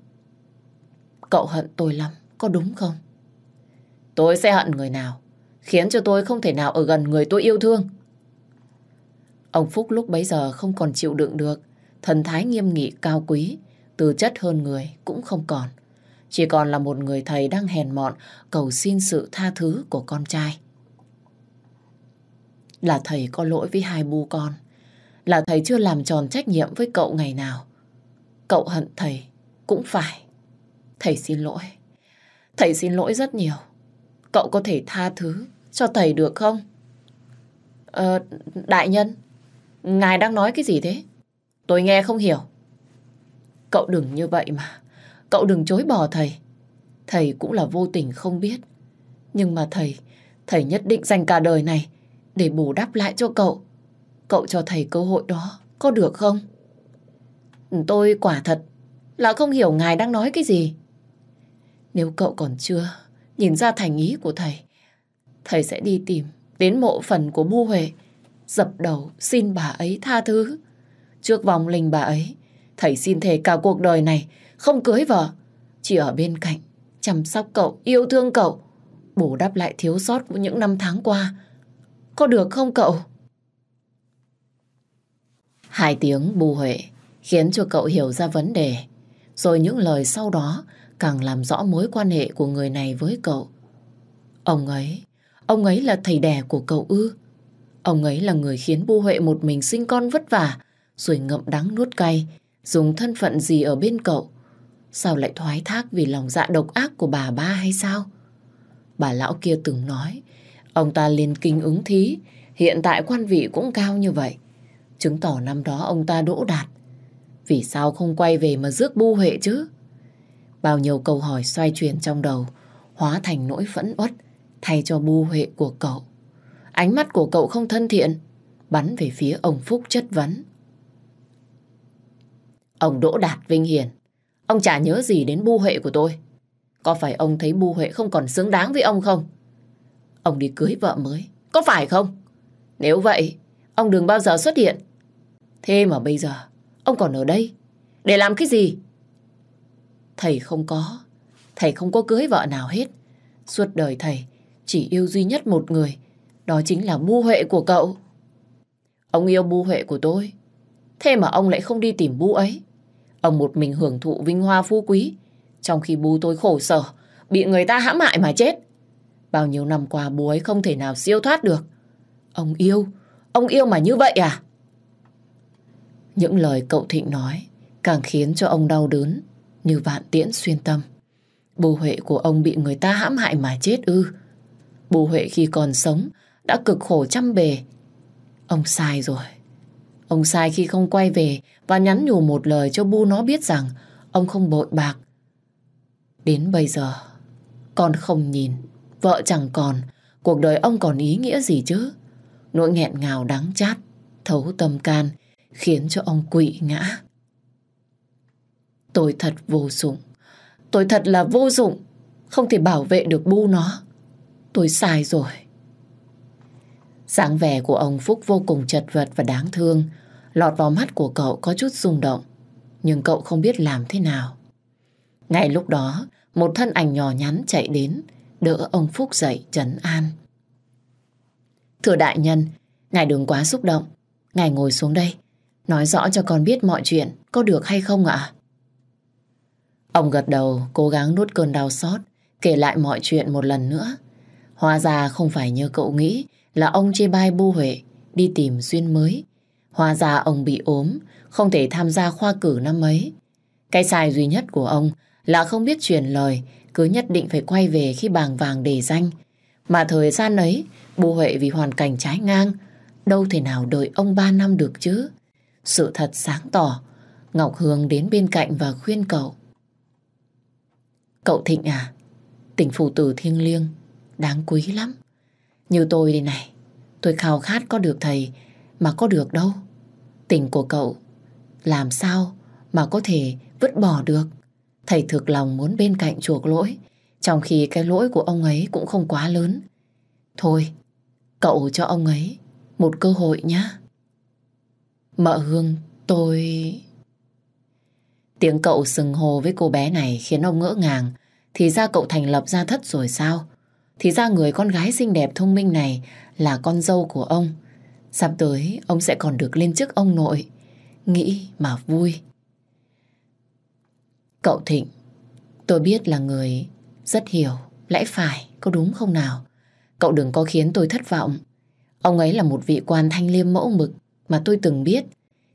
S1: Cậu hận tôi lắm có đúng không? Tôi sẽ hận người nào, khiến cho tôi không thể nào ở gần người tôi yêu thương. Ông Phúc lúc bấy giờ không còn chịu đựng được, thần thái nghiêm nghị cao quý, tư chất hơn người cũng không còn. Chỉ còn là một người thầy đang hèn mọn cầu xin sự tha thứ của con trai. Là thầy có lỗi với hai bu con. Là thầy chưa làm tròn trách nhiệm với cậu ngày nào. Cậu hận thầy cũng phải. Thầy xin lỗi. Thầy xin lỗi rất nhiều. Cậu có thể tha thứ cho thầy được không? Ờ, đại nhân, ngài đang nói cái gì thế? Tôi nghe không hiểu. Cậu đừng như vậy mà. Cậu đừng chối bỏ thầy. Thầy cũng là vô tình không biết. Nhưng mà thầy, thầy nhất định dành cả đời này để bù đắp lại cho cậu. Cậu cho thầy cơ hội đó, có được không? Tôi quả thật là không hiểu ngài đang nói cái gì. Nếu cậu còn chưa nhìn ra thành ý của thầy, thầy sẽ đi tìm đến mộ phần của mu Huệ, dập đầu xin bà ấy tha thứ. Trước vòng linh bà ấy, thầy xin thề cả cuộc đời này không cưới vợ, chỉ ở bên cạnh, chăm sóc cậu, yêu thương cậu, bù đắp lại thiếu sót của những năm tháng qua. Có được không cậu? Hai tiếng bù huệ khiến cho cậu hiểu ra vấn đề. Rồi những lời sau đó càng làm rõ mối quan hệ của người này với cậu. Ông ấy, ông ấy là thầy đẻ của cậu ư. Ông ấy là người khiến Bu Huệ một mình sinh con vất vả, rồi ngậm đắng nuốt cay, dùng thân phận gì ở bên cậu. Sao lại thoái thác vì lòng dạ độc ác của bà ba hay sao? Bà lão kia từng nói, ông ta liên kinh ứng thí, hiện tại quan vị cũng cao như vậy. Chứng tỏ năm đó ông ta đỗ đạt. Vì sao không quay về mà rước Bu Huệ chứ? Bao nhiêu câu hỏi xoay chuyển trong đầu, hóa thành nỗi phẫn uất, thay cho bu huệ của cậu. Ánh mắt của cậu không thân thiện, bắn về phía ông Phúc chất vấn. Ông Đỗ Đạt Vinh Hiền, ông chả nhớ gì đến bu huệ của tôi. Có phải ông thấy bu huệ không còn xứng đáng với ông không? Ông đi cưới vợ mới, có phải không? Nếu vậy, ông đừng bao giờ xuất hiện. Thế mà bây giờ, ông còn ở đây, để làm cái gì? Thầy không có. Thầy không có cưới vợ nào hết. Suốt đời thầy chỉ yêu duy nhất một người. Đó chính là mu Huệ của cậu. Ông yêu mu Huệ của tôi. Thế mà ông lại không đi tìm Bu ấy. Ông một mình hưởng thụ vinh hoa phú quý. Trong khi Bu tôi khổ sở, bị người ta hãm hại mà chết. Bao nhiêu năm qua Bu ấy không thể nào siêu thoát được. Ông yêu, ông yêu mà như vậy à? Những lời cậu Thịnh nói càng khiến cho ông đau đớn như vạn tiễn xuyên tâm. Bồ Huệ của ông bị người ta hãm hại mà chết ư. Bồ Huệ khi còn sống đã cực khổ trăm bề. Ông sai rồi. Ông sai khi không quay về và nhắn nhủ một lời cho Bu nó biết rằng ông không bội bạc. Đến bây giờ, con không nhìn, vợ chẳng còn, cuộc đời ông còn ý nghĩa gì chứ? Nỗi nghẹn ngào đáng chát, thấu tâm can, khiến cho ông quỵ ngã. Tôi thật vô dụng. Tôi thật là vô dụng. Không thể bảo vệ được bu nó. Tôi sai rồi. Sáng vẻ của ông Phúc vô cùng chật vật và đáng thương. Lọt vào mắt của cậu có chút rung động. Nhưng cậu không biết làm thế nào. Ngay lúc đó, một thân ảnh nhỏ nhắn chạy đến, đỡ ông Phúc dậy trấn an. Thưa đại nhân, ngài đừng quá xúc động. Ngài ngồi xuống đây, nói rõ cho con biết mọi chuyện, có được hay không ạ? Ông gật đầu, cố gắng nuốt cơn đau xót, kể lại mọi chuyện một lần nữa. Hóa ra không phải như cậu nghĩ là ông chê bai Bu Huệ đi tìm duyên mới. Hóa ra ông bị ốm, không thể tham gia khoa cử năm ấy. Cái sai duy nhất của ông là không biết truyền lời, cứ nhất định phải quay về khi bàng vàng để danh. Mà thời gian ấy, Bu Huệ vì hoàn cảnh trái ngang, đâu thể nào đợi ông ba năm được chứ. Sự thật sáng tỏ, Ngọc Hương đến bên cạnh và khuyên cậu. Cậu Thịnh à, tình phụ tử thiêng liêng, đáng quý lắm. Như tôi đây này, tôi khao khát có được thầy mà có được đâu. Tình của cậu làm sao mà có thể vứt bỏ được. Thầy thực lòng muốn bên cạnh chuộc lỗi, trong khi cái lỗi của ông ấy cũng không quá lớn. Thôi, cậu cho ông ấy một cơ hội nhé. Mợ Hương, tôi... Tiếng cậu sừng hồ với cô bé này khiến ông ngỡ ngàng. Thì ra cậu thành lập ra thất rồi sao? Thì ra người con gái xinh đẹp thông minh này là con dâu của ông. Sắp tới ông sẽ còn được lên chức ông nội. Nghĩ mà vui. Cậu Thịnh, tôi biết là người rất hiểu, lẽ phải, có đúng không nào? Cậu đừng có khiến tôi thất vọng. Ông ấy là một vị quan thanh liêm mẫu mực mà tôi từng biết.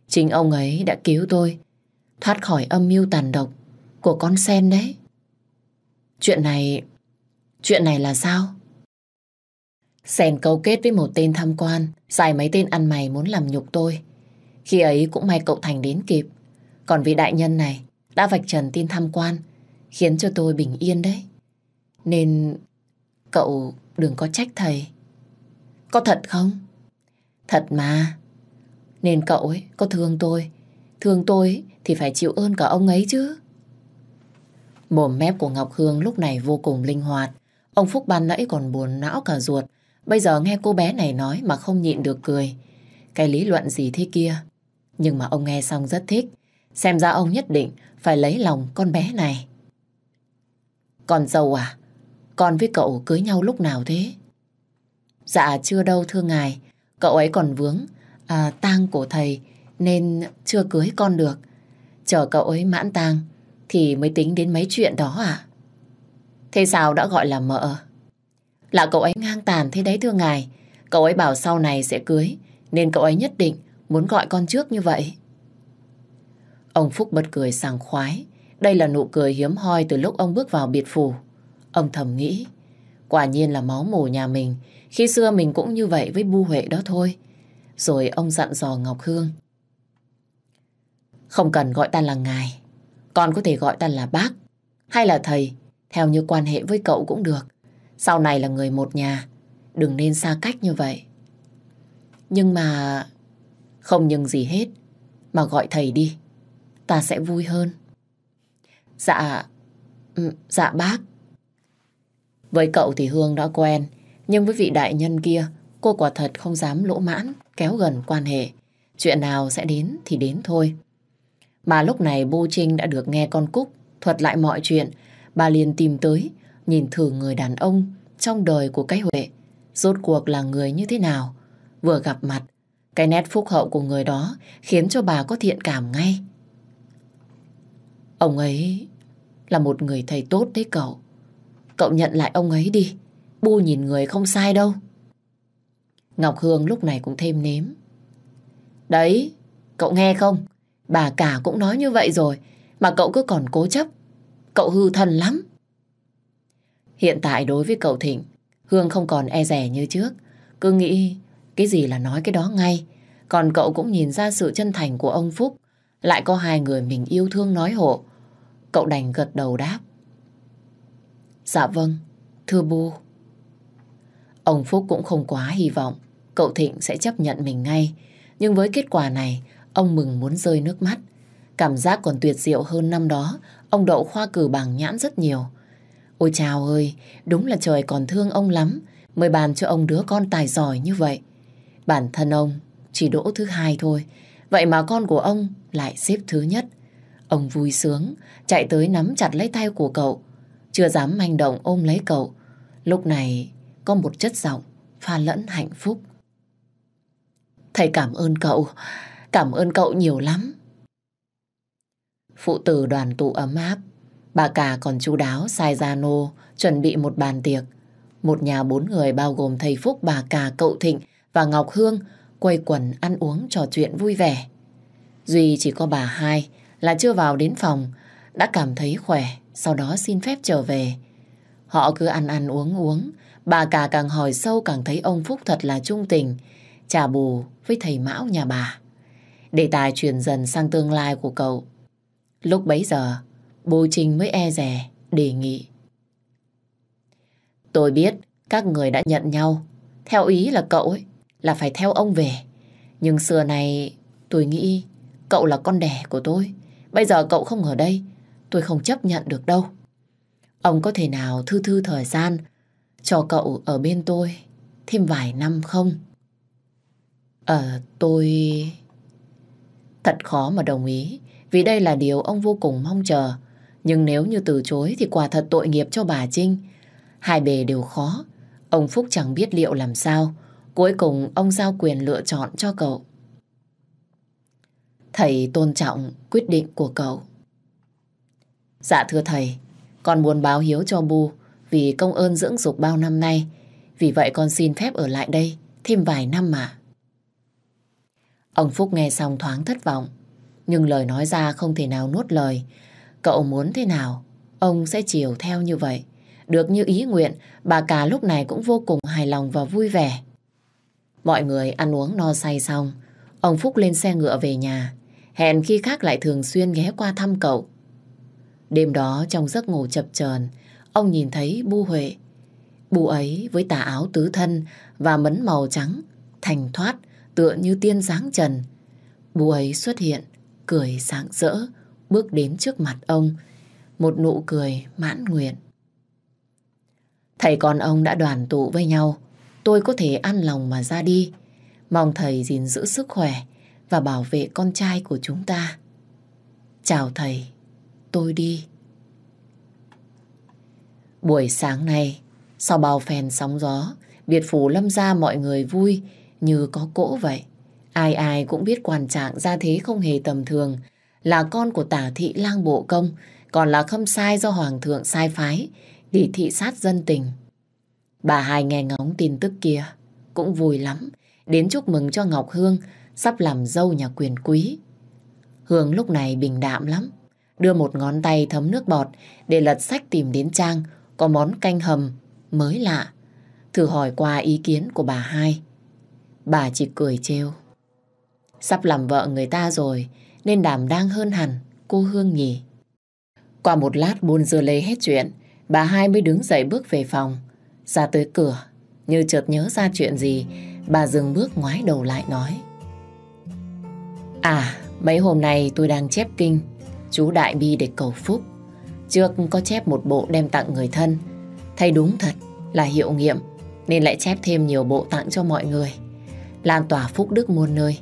S1: Chính ông ấy đã cứu tôi thoát khỏi âm mưu tàn độc của con sen đấy. Chuyện này... Chuyện này là sao? Sen cấu kết với một tên tham quan, dài mấy tên ăn mày muốn làm nhục tôi. Khi ấy cũng may cậu Thành đến kịp. Còn vị đại nhân này đã vạch trần tin tham quan, khiến cho tôi bình yên đấy. Nên cậu đừng có trách thầy. Có thật không? Thật mà. Nên cậu ấy có thương tôi. Thương tôi thì phải chịu ơn cả ông ấy chứ. Mồm mép của Ngọc Hương lúc này vô cùng linh hoạt. Ông Phúc ban nãy còn buồn não cả ruột. Bây giờ nghe cô bé này nói mà không nhịn được cười. Cái lý luận gì thế kia. Nhưng mà ông nghe xong rất thích. Xem ra ông nhất định phải lấy lòng con bé này. Con dâu à? Con với cậu cưới nhau lúc nào thế? Dạ chưa đâu thưa ngài. Cậu ấy còn vướng. À, tang của thầy nên chưa cưới con được chờ cậu ấy mãn tang thì mới tính đến mấy chuyện đó à? Thế sao đã gọi là mợ? Là cậu ấy ngang tàn thế đấy thưa ngài. Cậu ấy bảo sau này sẽ cưới, nên cậu ấy nhất định muốn gọi con trước như vậy. Ông Phúc bật cười sảng khoái. Đây là nụ cười hiếm hoi từ lúc ông bước vào biệt phủ. Ông thầm nghĩ, quả nhiên là máu mổ nhà mình. Khi xưa mình cũng như vậy với Bu Huệ đó thôi. Rồi ông dặn dò Ngọc Hương. Không cần gọi ta là ngài, con có thể gọi ta là bác, hay là thầy, theo như quan hệ với cậu cũng được. Sau này là người một nhà, đừng nên xa cách như vậy. Nhưng mà... Không nhưng gì hết, mà gọi thầy đi, ta sẽ vui hơn. Dạ, ừ, dạ bác. Với cậu thì Hương đã quen, nhưng với vị đại nhân kia, cô quả thật không dám lỗ mãn, kéo gần quan hệ. Chuyện nào sẽ đến thì đến thôi. Mà lúc này Bô Trinh đã được nghe con Cúc thuật lại mọi chuyện. Bà liền tìm tới, nhìn thử người đàn ông trong đời của cái Huệ. Rốt cuộc là người như thế nào? Vừa gặp mặt, cái nét phúc hậu của người đó khiến cho bà có thiện cảm ngay. Ông ấy là một người thầy tốt đấy cậu. Cậu nhận lại ông ấy đi. Bu nhìn người không sai đâu. Ngọc Hương lúc này cũng thêm nếm. Đấy, cậu nghe không? Bà cả cũng nói như vậy rồi, mà cậu cứ còn cố chấp. Cậu hư thần lắm. Hiện tại đối với cậu Thịnh, Hương không còn e rẻ như trước. Cứ nghĩ cái gì là nói cái đó ngay. Còn cậu cũng nhìn ra sự chân thành của ông Phúc. Lại có hai người mình yêu thương nói hộ. Cậu đành gật đầu đáp. Dạ vâng, thưa bu. Ông Phúc cũng không quá hy vọng cậu Thịnh sẽ chấp nhận mình ngay. Nhưng với kết quả này, Ông mừng muốn rơi nước mắt. Cảm giác còn tuyệt diệu hơn năm đó, ông đậu khoa cử bảng nhãn rất nhiều. Ôi chào ơi, đúng là trời còn thương ông lắm, mời bàn cho ông đứa con tài giỏi như vậy. Bản thân ông chỉ đỗ thứ hai thôi, vậy mà con của ông lại xếp thứ nhất. Ông vui sướng, chạy tới nắm chặt lấy tay của cậu, chưa dám manh động ôm lấy cậu. Lúc này có một chất giọng pha lẫn hạnh phúc. Thầy cảm ơn cậu, Cảm ơn cậu nhiều lắm. Phụ tử đoàn tụ ấm áp. Bà cả còn chú đáo sai gia nô, chuẩn bị một bàn tiệc. Một nhà bốn người bao gồm thầy Phúc, bà cả, cậu Thịnh và Ngọc Hương quây quần ăn uống trò chuyện vui vẻ. Duy chỉ có bà hai là chưa vào đến phòng, đã cảm thấy khỏe, sau đó xin phép trở về. Họ cứ ăn ăn uống uống, bà cả càng hỏi sâu càng thấy ông Phúc thật là trung tình, trả bù với thầy Mão nhà bà. Đề tài chuyển dần sang tương lai của cậu. Lúc bấy giờ, Bùi Trinh mới e rè, đề nghị. Tôi biết các người đã nhận nhau. Theo ý là cậu ấy, là phải theo ông về. Nhưng xưa này tôi nghĩ cậu là con đẻ của tôi. Bây giờ cậu không ở đây, tôi không chấp nhận được đâu. Ông có thể nào thư thư thời gian cho cậu ở bên tôi thêm vài năm không? Ờ, tôi... Thật khó mà đồng ý, vì đây là điều ông vô cùng mong chờ. Nhưng nếu như từ chối thì quả thật tội nghiệp cho bà Trinh. Hai bề đều khó, ông Phúc chẳng biết liệu làm sao. Cuối cùng ông giao quyền lựa chọn cho cậu. Thầy tôn trọng quyết định của cậu. Dạ thưa thầy, con muốn báo hiếu cho Bu vì công ơn dưỡng dục bao năm nay. Vì vậy con xin phép ở lại đây thêm vài năm mà. Ông Phúc nghe xong thoáng thất vọng. Nhưng lời nói ra không thể nào nuốt lời. Cậu muốn thế nào, ông sẽ chiều theo như vậy. Được như ý nguyện, bà cả lúc này cũng vô cùng hài lòng và vui vẻ. Mọi người ăn uống no say xong, ông Phúc lên xe ngựa về nhà. Hẹn khi khác lại thường xuyên ghé qua thăm cậu. Đêm đó trong giấc ngủ chập chờn ông nhìn thấy Bu Huệ. Bu ấy với tà áo tứ thân và mấn màu trắng, thành thoát, tựa như tiên dáng trần. Bố ấy xuất hiện, cười sáng rỡ, bước đến trước mặt ông, một nụ cười mãn nguyện. Thầy con ông đã đoàn tụ với nhau, tôi có thể ăn lòng mà ra đi. Mong thầy gìn giữ sức khỏe và bảo vệ con trai của chúng ta. Chào thầy, tôi đi. Buổi sáng nay, sau bao phèn sóng gió, biệt phủ lâm ra mọi người vui như có cỗ vậy. Ai ai cũng biết quan trạng ra thế không hề tầm thường, là con của tả thị lang bộ công, còn là khâm sai do hoàng thượng sai phái, để thị sát dân tình. Bà hai nghe ngóng tin tức kia, cũng vui lắm, đến chúc mừng cho Ngọc Hương sắp làm dâu nhà quyền quý. Hương lúc này bình đạm lắm, đưa một ngón tay thấm nước bọt để lật sách tìm đến Trang có món canh hầm mới lạ. Thử hỏi qua ý kiến của bà hai bà chỉ cười trêu. Sắp làm vợ người ta rồi, nên đảm đang hơn hẳn, cô Hương nhỉ. Qua một lát buôn dưa lê hết chuyện, bà hai mới đứng dậy bước về phòng. Ra tới cửa, như chợt nhớ ra chuyện gì, bà dừng bước ngoái đầu lại nói. À, mấy hôm nay tôi đang chép kinh, chú Đại Bi để cầu phúc. Trước có chép một bộ đem tặng người thân, thấy đúng thật là hiệu nghiệm, nên lại chép thêm nhiều bộ tặng cho mọi người lan tỏa phúc đức muôn nơi.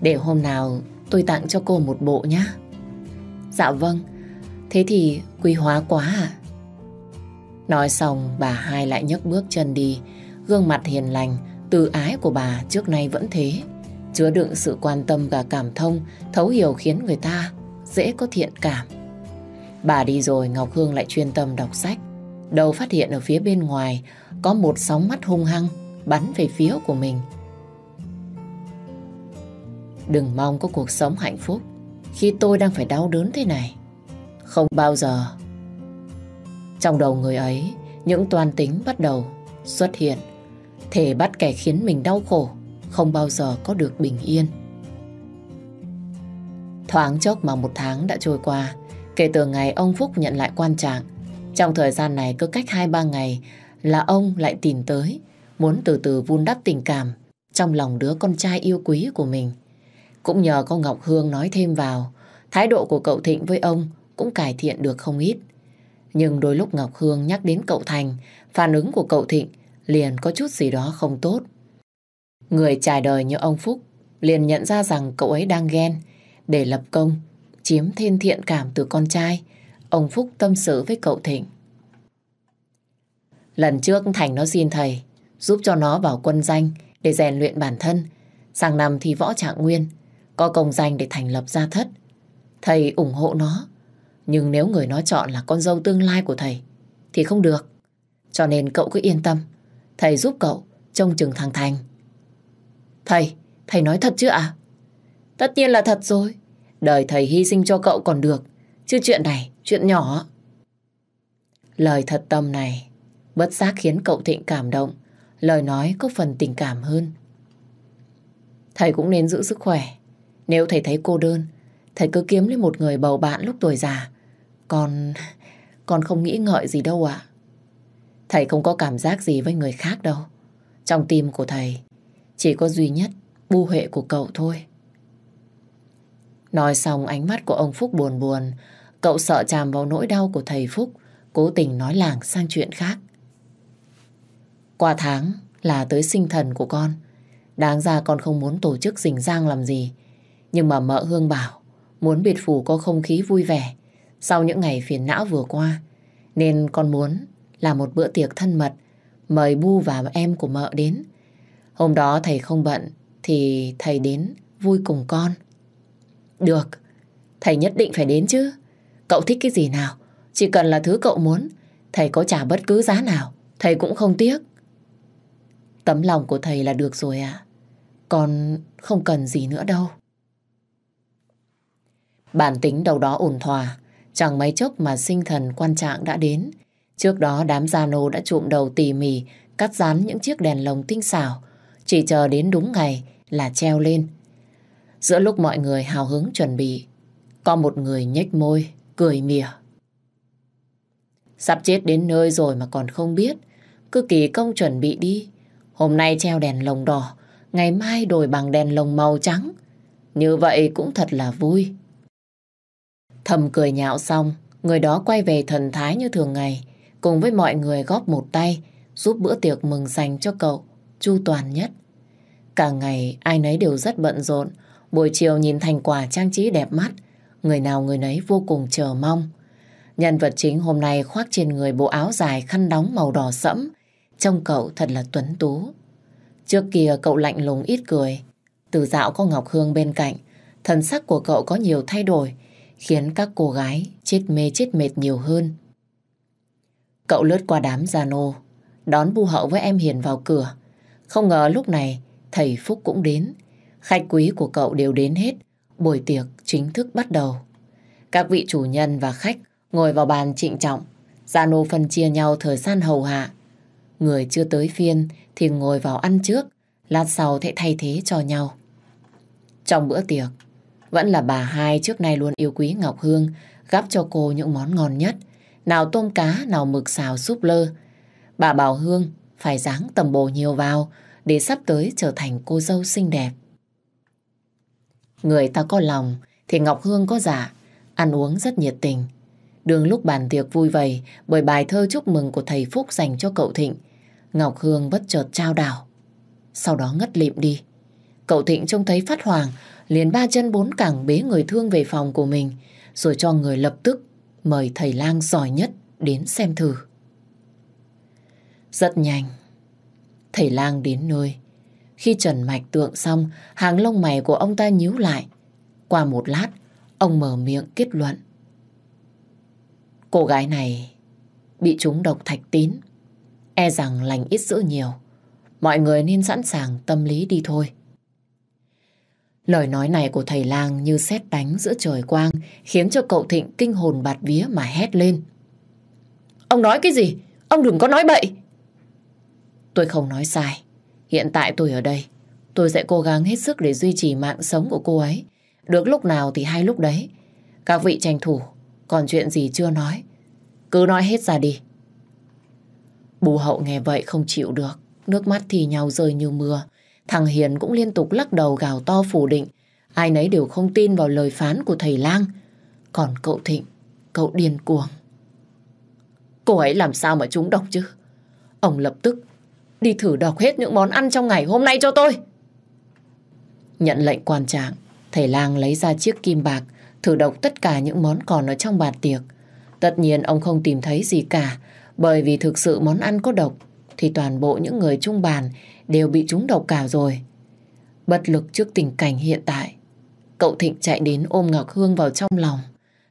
S1: Để hôm nào tôi tặng cho cô một bộ nhé. Dạ vâng, thế thì quý hóa quá à. Nói xong, bà hai lại nhấc bước chân đi. Gương mặt hiền lành, từ ái của bà trước nay vẫn thế. Chứa đựng sự quan tâm và cảm thông, thấu hiểu khiến người ta dễ có thiện cảm. Bà đi rồi Ngọc Hương lại chuyên tâm đọc sách. Đầu phát hiện ở phía bên ngoài có một sóng mắt hung hăng bắn về phía của mình. Đừng mong có cuộc sống hạnh phúc khi tôi đang phải đau đớn thế này. Không bao giờ. Trong đầu người ấy, những toàn tính bắt đầu xuất hiện. Thể bắt kẻ khiến mình đau khổ, không bao giờ có được bình yên. Thoáng chốc mà một tháng đã trôi qua, kể từ ngày ông Phúc nhận lại quan trạng. Trong thời gian này cứ cách 2-3 ngày là ông lại tìm tới, muốn từ từ vun đắp tình cảm trong lòng đứa con trai yêu quý của mình. Cũng nhờ cô Ngọc Hương nói thêm vào, thái độ của cậu Thịnh với ông cũng cải thiện được không ít. Nhưng đôi lúc Ngọc Hương nhắc đến cậu Thành, phản ứng của cậu Thịnh liền có chút gì đó không tốt. Người trải đời như ông Phúc liền nhận ra rằng cậu ấy đang ghen để lập công, chiếm thiên thiện cảm từ con trai. Ông Phúc tâm sự với cậu Thịnh. Lần trước Thành nó xin thầy giúp cho nó vào quân danh để rèn luyện bản thân. Sang năm thì võ trạng nguyên có công danh để thành lập gia thất. Thầy ủng hộ nó, nhưng nếu người nó chọn là con dâu tương lai của thầy, thì không được. Cho nên cậu cứ yên tâm, thầy giúp cậu trông chừng thằng Thành. Thầy, thầy nói thật chứ ạ? À? Tất nhiên là thật rồi, đời thầy hy sinh cho cậu còn được, chứ chuyện này, chuyện nhỏ. Lời thật tâm này, bất giác khiến cậu Thịnh cảm động, lời nói có phần tình cảm hơn. Thầy cũng nên giữ sức khỏe, nếu thầy thấy cô đơn, thầy cứ kiếm lấy một người bầu bạn lúc tuổi già. Còn... còn không nghĩ ngợi gì đâu ạ. Thầy không có cảm giác gì với người khác đâu. Trong tim của thầy, chỉ có duy nhất bu huệ của cậu thôi. Nói xong ánh mắt của ông Phúc buồn buồn, cậu sợ chàm vào nỗi đau của thầy Phúc, cố tình nói làng sang chuyện khác. Qua tháng là tới sinh thần của con, đáng ra con không muốn tổ chức rình rang làm gì, nhưng mà mợ Hương bảo muốn biệt phủ có không khí vui vẻ sau những ngày phiền não vừa qua. Nên con muốn là một bữa tiệc thân mật mời Bu và em của mợ đến. Hôm đó thầy không bận thì thầy đến vui cùng con. Được, thầy nhất định phải đến chứ. Cậu thích cái gì nào, chỉ cần là thứ cậu muốn, thầy có trả bất cứ giá nào, thầy cũng không tiếc. Tấm lòng của thầy là được rồi ạ. À? Con không cần gì nữa đâu. Bản tính đầu đó ổn thỏa, chẳng mấy chốc mà sinh thần quan trạng đã đến. Trước đó đám gia nô đã trụm đầu tỉ mỉ, cắt dán những chiếc đèn lồng tinh xảo. Chỉ chờ đến đúng ngày là treo lên. Giữa lúc mọi người hào hứng chuẩn bị, có một người nhếch môi, cười mỉa. Sắp chết đến nơi rồi mà còn không biết, cứ kỳ công chuẩn bị đi. Hôm nay treo đèn lồng đỏ, ngày mai đổi bằng đèn lồng màu trắng. Như vậy cũng thật là vui. Thầm cười nhạo xong, người đó quay về thần thái như thường ngày, cùng với mọi người góp một tay, giúp bữa tiệc mừng dành cho cậu, chu toàn nhất. Cả ngày ai nấy đều rất bận rộn, buổi chiều nhìn thành quả trang trí đẹp mắt, người nào người nấy vô cùng chờ mong. Nhân vật chính hôm nay khoác trên người bộ áo dài khăn đóng màu đỏ sẫm, trông cậu thật là tuấn tú. Trước kia cậu lạnh lùng ít cười, từ dạo có Ngọc Hương bên cạnh, thần sắc của cậu có nhiều thay đổi, khiến các cô gái chết mê chết mệt nhiều hơn. Cậu lướt qua đám gia nô, đón Bu Hậu với em Hiền vào cửa. Không ngờ lúc này thầy Phúc cũng đến. Khách quý của cậu đều đến hết, buổi tiệc chính thức bắt đầu. Các vị chủ nhân và khách ngồi vào bàn trịnh trọng, gia nô phân chia nhau thời gian hầu hạ. Người chưa tới phiên thì ngồi vào ăn trước, lát sau sẽ thay thế cho nhau. Trong bữa tiệc, vẫn là bà hai trước nay luôn yêu quý Ngọc Hương, gắp cho cô những món ngon nhất. Nào tôm cá, nào mực xào súp lơ. Bà bảo Hương phải dáng tầm bồ nhiều vào để sắp tới trở thành cô dâu xinh đẹp. Người ta có lòng thì Ngọc Hương có giả, dạ, ăn uống rất nhiệt tình. Đường lúc bàn tiệc vui vầy bởi bài thơ chúc mừng của thầy Phúc dành cho cậu Thịnh, Ngọc Hương bất chợt trao đảo. Sau đó ngất lịm đi. Cậu Thịnh trông thấy phát hoàng, liền ba chân bốn cẳng bế người thương về phòng của mình, rồi cho người lập tức mời thầy lang giỏi nhất đến xem thử. Rất nhanh, thầy lang đến nơi. Khi trần mạch tượng xong, hàng lông mày của ông ta nhíu lại. Qua một lát, ông mở miệng kết luận. Cô gái này bị chúng độc thạch tín. E rằng lành ít dữ nhiều. Mọi người nên sẵn sàng tâm lý đi thôi. Lời nói này của thầy lang như xét đánh giữa trời quang, khiến cho cậu Thịnh kinh hồn bạt vía mà hét lên. Ông nói cái gì? Ông đừng có nói bậy! Tôi không nói sai. Hiện tại tôi ở đây, tôi sẽ cố gắng hết sức để duy trì mạng sống của cô ấy. Được lúc nào thì hay lúc đấy. Các vị tranh thủ, còn chuyện gì chưa nói? Cứ nói hết ra đi. Bù hậu nghe vậy không chịu được, nước mắt thì nhau rơi như mưa. Thằng Hiền cũng liên tục lắc đầu gào to phủ định. Ai nấy đều không tin vào lời phán của thầy lang. Còn cậu Thịnh, cậu điên cuồng. Cô ấy làm sao mà chúng độc chứ? Ông lập tức đi thử đọc hết những món ăn trong ngày hôm nay cho tôi. Nhận lệnh quan trạng, thầy lang lấy ra chiếc kim bạc, thử đọc tất cả những món còn ở trong bàn tiệc. Tất nhiên ông không tìm thấy gì cả, bởi vì thực sự món ăn có độc, thì toàn bộ những người chung bàn đều bị trúng độc cả rồi. Bất lực trước tình cảnh hiện tại, cậu Thịnh chạy đến ôm Ngọc Hương vào trong lòng.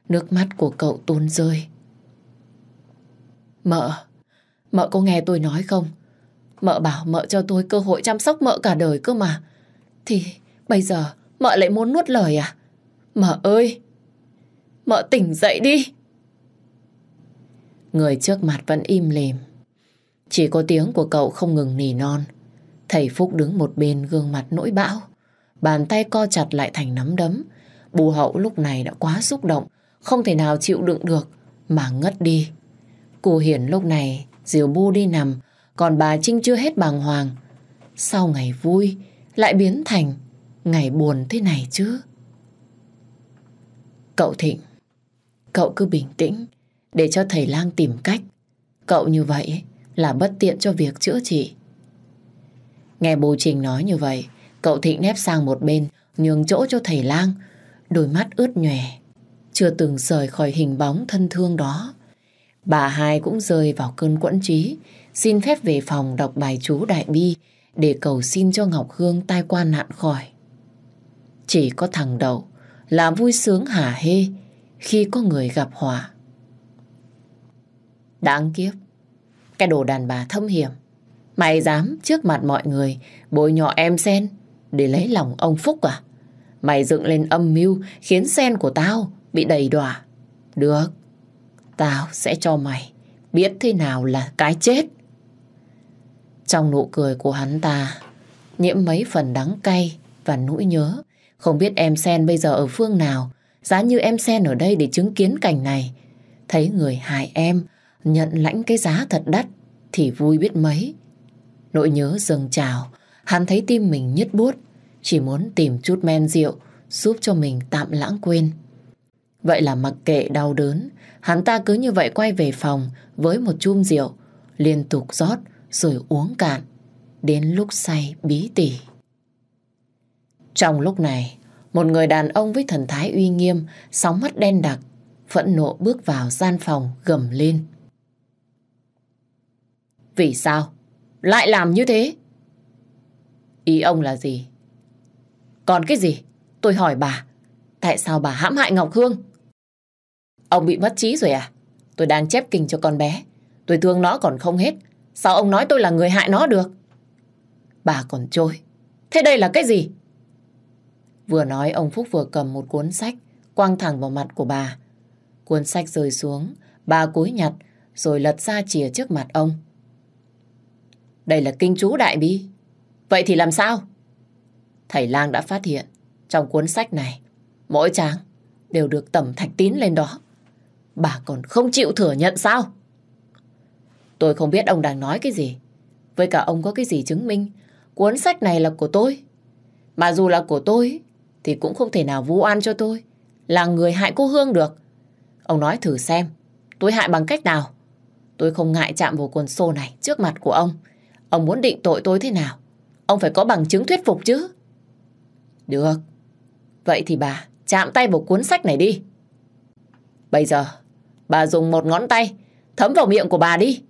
S1: Nước mắt của cậu tuôn rơi. Mợ, mợ có nghe tôi nói không? Mợ bảo mợ cho tôi cơ hội chăm sóc mợ cả đời cơ mà. Thì bây giờ mợ lại muốn nuốt lời à? Mợ ơi! Mợ tỉnh dậy đi! Người trước mặt vẫn im lìm. Chỉ có tiếng của cậu không ngừng nỉ non. Thầy Phúc đứng một bên gương mặt nỗi bão. Bàn tay co chặt lại thành nắm đấm. Bù hậu lúc này đã quá xúc động. Không thể nào chịu đựng được. Mà ngất đi. Cô Hiển lúc này diều bu đi nằm. Còn bà Trinh chưa hết bàng hoàng. Sau ngày vui lại biến thành ngày buồn thế này chứ? Cậu Thịnh, cậu cứ bình tĩnh để cho thầy lang tìm cách. Cậu như vậy là bất tiện cho việc chữa trị. Nghe bố Trình nói như vậy, cậu Thịnh nép sang một bên, nhường chỗ cho thầy lang, đôi mắt ướt nhòe, chưa từng rời khỏi hình bóng thân thương đó. Bà hai cũng rơi vào cơn quẫn trí, xin phép về phòng đọc bài chú Đại Bi để cầu xin cho Ngọc Hương tai qua nạn khỏi. Chỉ có thằng Đậu là vui sướng hả hê khi có người gặp họa. Đáng kiếp, cái đồ đàn bà thâm hiểm Mày dám trước mặt mọi người bôi nhọ em Sen để lấy lòng ông Phúc à? Mày dựng lên âm mưu khiến Sen của tao bị đầy đọa. Được, tao sẽ cho mày biết thế nào là cái chết. Trong nụ cười của hắn ta, nhiễm mấy phần đắng cay và nỗi nhớ. Không biết em Sen bây giờ ở phương nào, giá như em Sen ở đây để chứng kiến cảnh này. Thấy người hại em, nhận lãnh cái giá thật đắt thì vui biết mấy. Nỗi nhớ dâng trào, hắn thấy tim mình nhứt buốt, chỉ muốn tìm chút men rượu giúp cho mình tạm lãng quên. Vậy là mặc kệ đau đớn, hắn ta cứ như vậy quay về phòng với một chum rượu, liên tục rót rồi uống cạn, đến lúc say bí tỉ. Trong lúc này, một người đàn ông với thần thái uy nghiêm, sóng mắt đen đặc, phẫn nộ bước vào gian phòng gầm lên. Vì sao? lại làm như thế. Ý ông là gì? Còn cái gì? Tôi hỏi bà. Tại sao bà hãm hại Ngọc Hương? Ông bị mất trí rồi à? Tôi đang chép kinh cho con bé. Tôi thương nó còn không hết. Sao ông nói tôi là người hại nó được? Bà còn trôi. Thế đây là cái gì? Vừa nói ông Phúc vừa cầm một cuốn sách quăng thẳng vào mặt của bà. Cuốn sách rơi xuống, bà cúi nhặt rồi lật ra chìa trước mặt ông. Đây là kinh chú đại bi. Vậy thì làm sao? Thầy lang đã phát hiện trong cuốn sách này mỗi trang đều được tẩm thạch tín lên đó. Bà còn không chịu thừa nhận sao? Tôi không biết ông đang nói cái gì. Với cả ông có cái gì chứng minh cuốn sách này là của tôi. Mà dù là của tôi thì cũng không thể nào vu oan cho tôi là người hại cô Hương được. Ông nói thử xem tôi hại bằng cách nào. Tôi không ngại chạm vào cuốn sổ này trước mặt của ông. Ông muốn định tội tôi thế nào? Ông phải có bằng chứng thuyết phục chứ. Được. Vậy thì bà chạm tay vào cuốn sách này đi. Bây giờ, bà dùng một ngón tay thấm vào miệng của bà đi.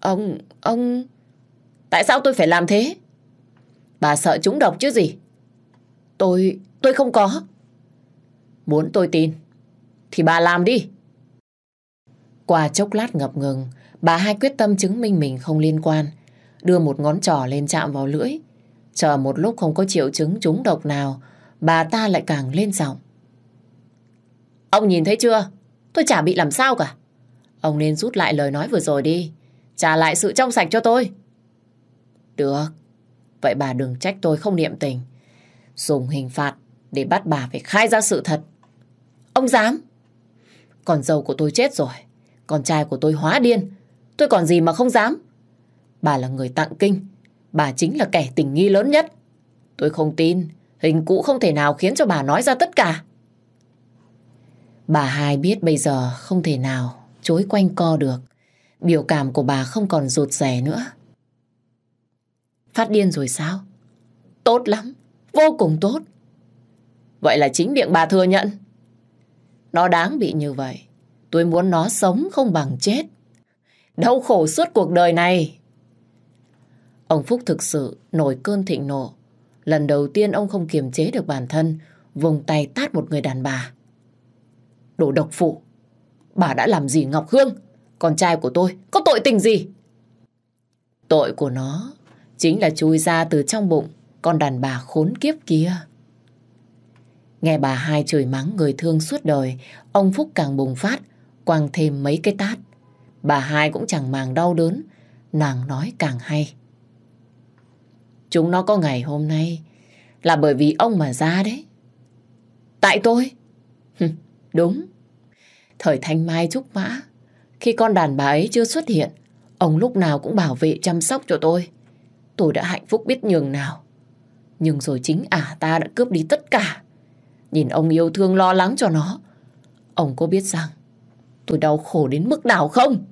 S1: Ông, ông... Tại sao tôi phải làm thế? Bà sợ chúng độc chứ gì? Tôi, tôi không có. Muốn tôi tin, thì bà làm đi. Qua chốc lát ngập ngừng, bà hai quyết tâm chứng minh mình không liên quan đưa một ngón trỏ lên chạm vào lưỡi. Chờ một lúc không có triệu chứng trúng độc nào, bà ta lại càng lên giọng. Ông nhìn thấy chưa? Tôi chả bị làm sao cả. Ông nên rút lại lời nói vừa rồi đi. Trả lại sự trong sạch cho tôi. Được. Vậy bà đừng trách tôi không niệm tình. Dùng hình phạt để bắt bà phải khai ra sự thật. Ông dám? Còn dâu của tôi chết rồi. Con trai của tôi hóa điên. Tôi còn gì mà không dám? Bà là người tặng kinh. Bà chính là kẻ tình nghi lớn nhất. Tôi không tin. Hình cũ không thể nào khiến cho bà nói ra tất cả. Bà hai biết bây giờ không thể nào chối quanh co được. Biểu cảm của bà không còn rụt rè nữa. Phát điên rồi sao? Tốt lắm. Vô cùng tốt. Vậy là chính miệng bà thừa nhận. Nó đáng bị như vậy. Tôi muốn nó sống không bằng chết. Đau khổ suốt cuộc đời này Ông Phúc thực sự nổi cơn thịnh nộ. Lần đầu tiên ông không kiềm chế được bản thân, vùng tay tát một người đàn bà. Đồ độc phụ! Bà đã làm gì Ngọc Hương? Con trai của tôi có tội tình gì? Tội của nó chính là chui ra từ trong bụng con đàn bà khốn kiếp kia. Nghe bà hai chửi mắng người thương suốt đời, ông Phúc càng bùng phát, quăng thêm mấy cái tát. Bà hai cũng chẳng màng đau đớn, nàng nói càng hay. Chúng nó có ngày hôm nay là bởi vì ông mà ra đấy. Tại tôi? Đúng. Thời Thanh Mai Trúc Mã, khi con đàn bà ấy chưa xuất hiện, ông lúc nào cũng bảo vệ chăm sóc cho tôi. Tôi đã hạnh phúc biết nhường nào. Nhưng rồi chính ả à ta đã cướp đi tất cả. Nhìn ông yêu thương lo lắng cho nó. Ông có biết rằng tôi đau khổ đến mức nào không?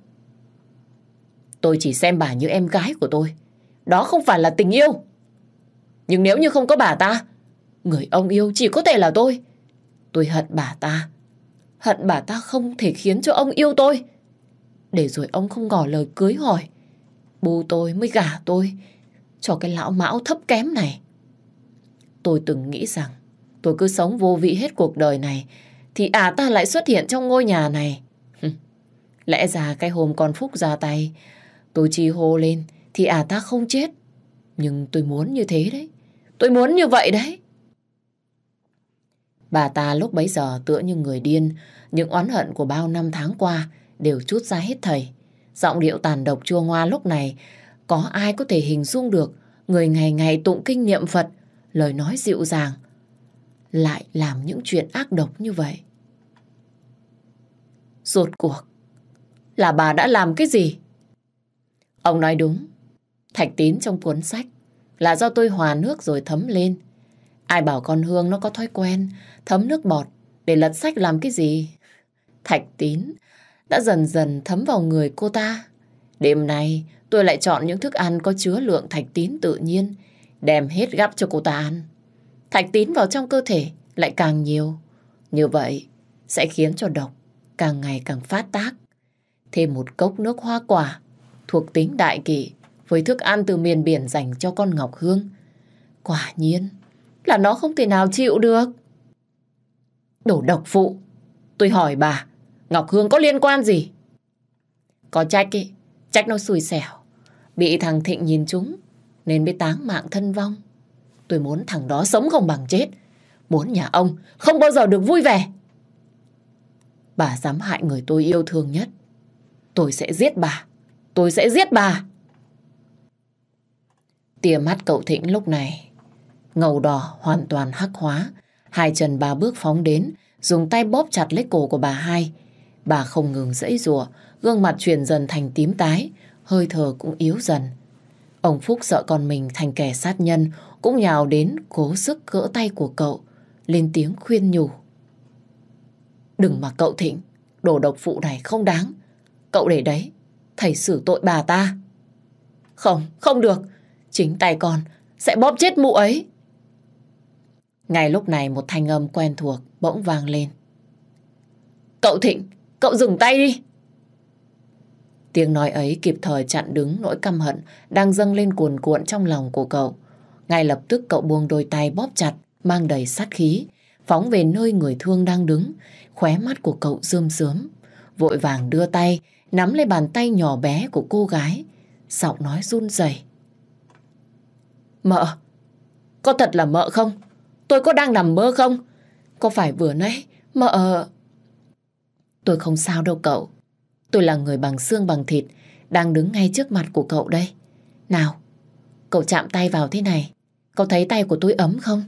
S1: Tôi chỉ xem bà như em gái của tôi. Đó không phải là tình yêu. Nhưng nếu như không có bà ta, người ông yêu chỉ có thể là tôi. Tôi hận bà ta. Hận bà ta không thể khiến cho ông yêu tôi. Để rồi ông không ngỏ lời cưới hỏi. bù tôi mới gả tôi cho cái lão mão thấp kém này. Tôi từng nghĩ rằng tôi cứ sống vô vị hết cuộc đời này thì à ta lại xuất hiện trong ngôi nhà này. Lẽ ra cái hôm con Phúc ra tay, tôi chi hô lên thì à ta không chết. Nhưng tôi muốn như thế đấy. Tôi muốn như vậy đấy. Bà ta lúc bấy giờ tựa như người điên, những oán hận của bao năm tháng qua đều trút ra hết thầy. Giọng điệu tàn độc chua ngoa lúc này, có ai có thể hình dung được người ngày ngày tụng kinh niệm Phật, lời nói dịu dàng, lại làm những chuyện ác độc như vậy. Rốt cuộc, là bà đã làm cái gì? Ông nói đúng, thạch tín trong cuốn sách là do tôi hòa nước rồi thấm lên. Ai bảo con Hương nó có thói quen thấm nước bọt để lật sách làm cái gì? Thạch tín đã dần dần thấm vào người cô ta. Đêm nay tôi lại chọn những thức ăn có chứa lượng thạch tín tự nhiên, đem hết gắp cho cô ta ăn. Thạch tín vào trong cơ thể lại càng nhiều. Như vậy sẽ khiến cho độc càng ngày càng phát tác. Thêm một cốc nước hoa quả thuộc tính đại kỷ với thức ăn từ miền biển dành cho con Ngọc Hương. Quả nhiên là nó không thể nào chịu được. Đổ độc phụ, tôi hỏi bà, Ngọc Hương có liên quan gì? Có trách ý, trách nó xui xẻo, bị thằng Thịnh nhìn chúng nên bị táng mạng thân vong. Tôi muốn thằng đó sống không bằng chết, muốn nhà ông không bao giờ được vui vẻ. Bà dám hại người tôi yêu thương nhất. Tôi sẽ giết bà. Tôi sẽ giết bà. Tia mắt cậu Thịnh lúc này ngầu đỏ hoàn toàn hắc hóa. Hai chân bà bước phóng đến, dùng tay bóp chặt lấy cổ của bà hai. Bà không ngừng dẫy rủa, gương mặt chuyển dần thành tím tái, hơi thở cũng yếu dần. Ông Phúc sợ con mình thành kẻ sát nhân, cũng nhào đến cố sức gỡ tay của cậu, lên tiếng khuyên nhủ. Đừng mà cậu Thịnh, đồ độc phụ này không đáng. Cậu để đấy, thầy xử tội bà ta. Không, không được, Chính tay con sẽ bóp chết mụ ấy. Ngay lúc này một thanh âm quen thuộc bỗng vang lên. Cậu Thịnh, cậu dừng tay đi. Tiếng nói ấy kịp thời chặn đứng nỗi căm hận đang dâng lên cuồn cuộn trong lòng của cậu. Ngay lập tức cậu buông đôi tay bóp chặt, mang đầy sát khí, phóng về nơi người thương đang đứng. Khóe mắt của cậu rơm rớm, vội vàng đưa tay, nắm lấy bàn tay nhỏ bé của cô gái. Giọng nói run rẩy Mợ, có thật là mợ không? Tôi có đang nằm mơ không? Có phải vừa nãy mợ... Tôi không sao đâu cậu. Tôi là người bằng xương bằng thịt, đang đứng ngay trước mặt của cậu đây. Nào, cậu chạm tay vào thế này, cậu thấy tay của tôi ấm không?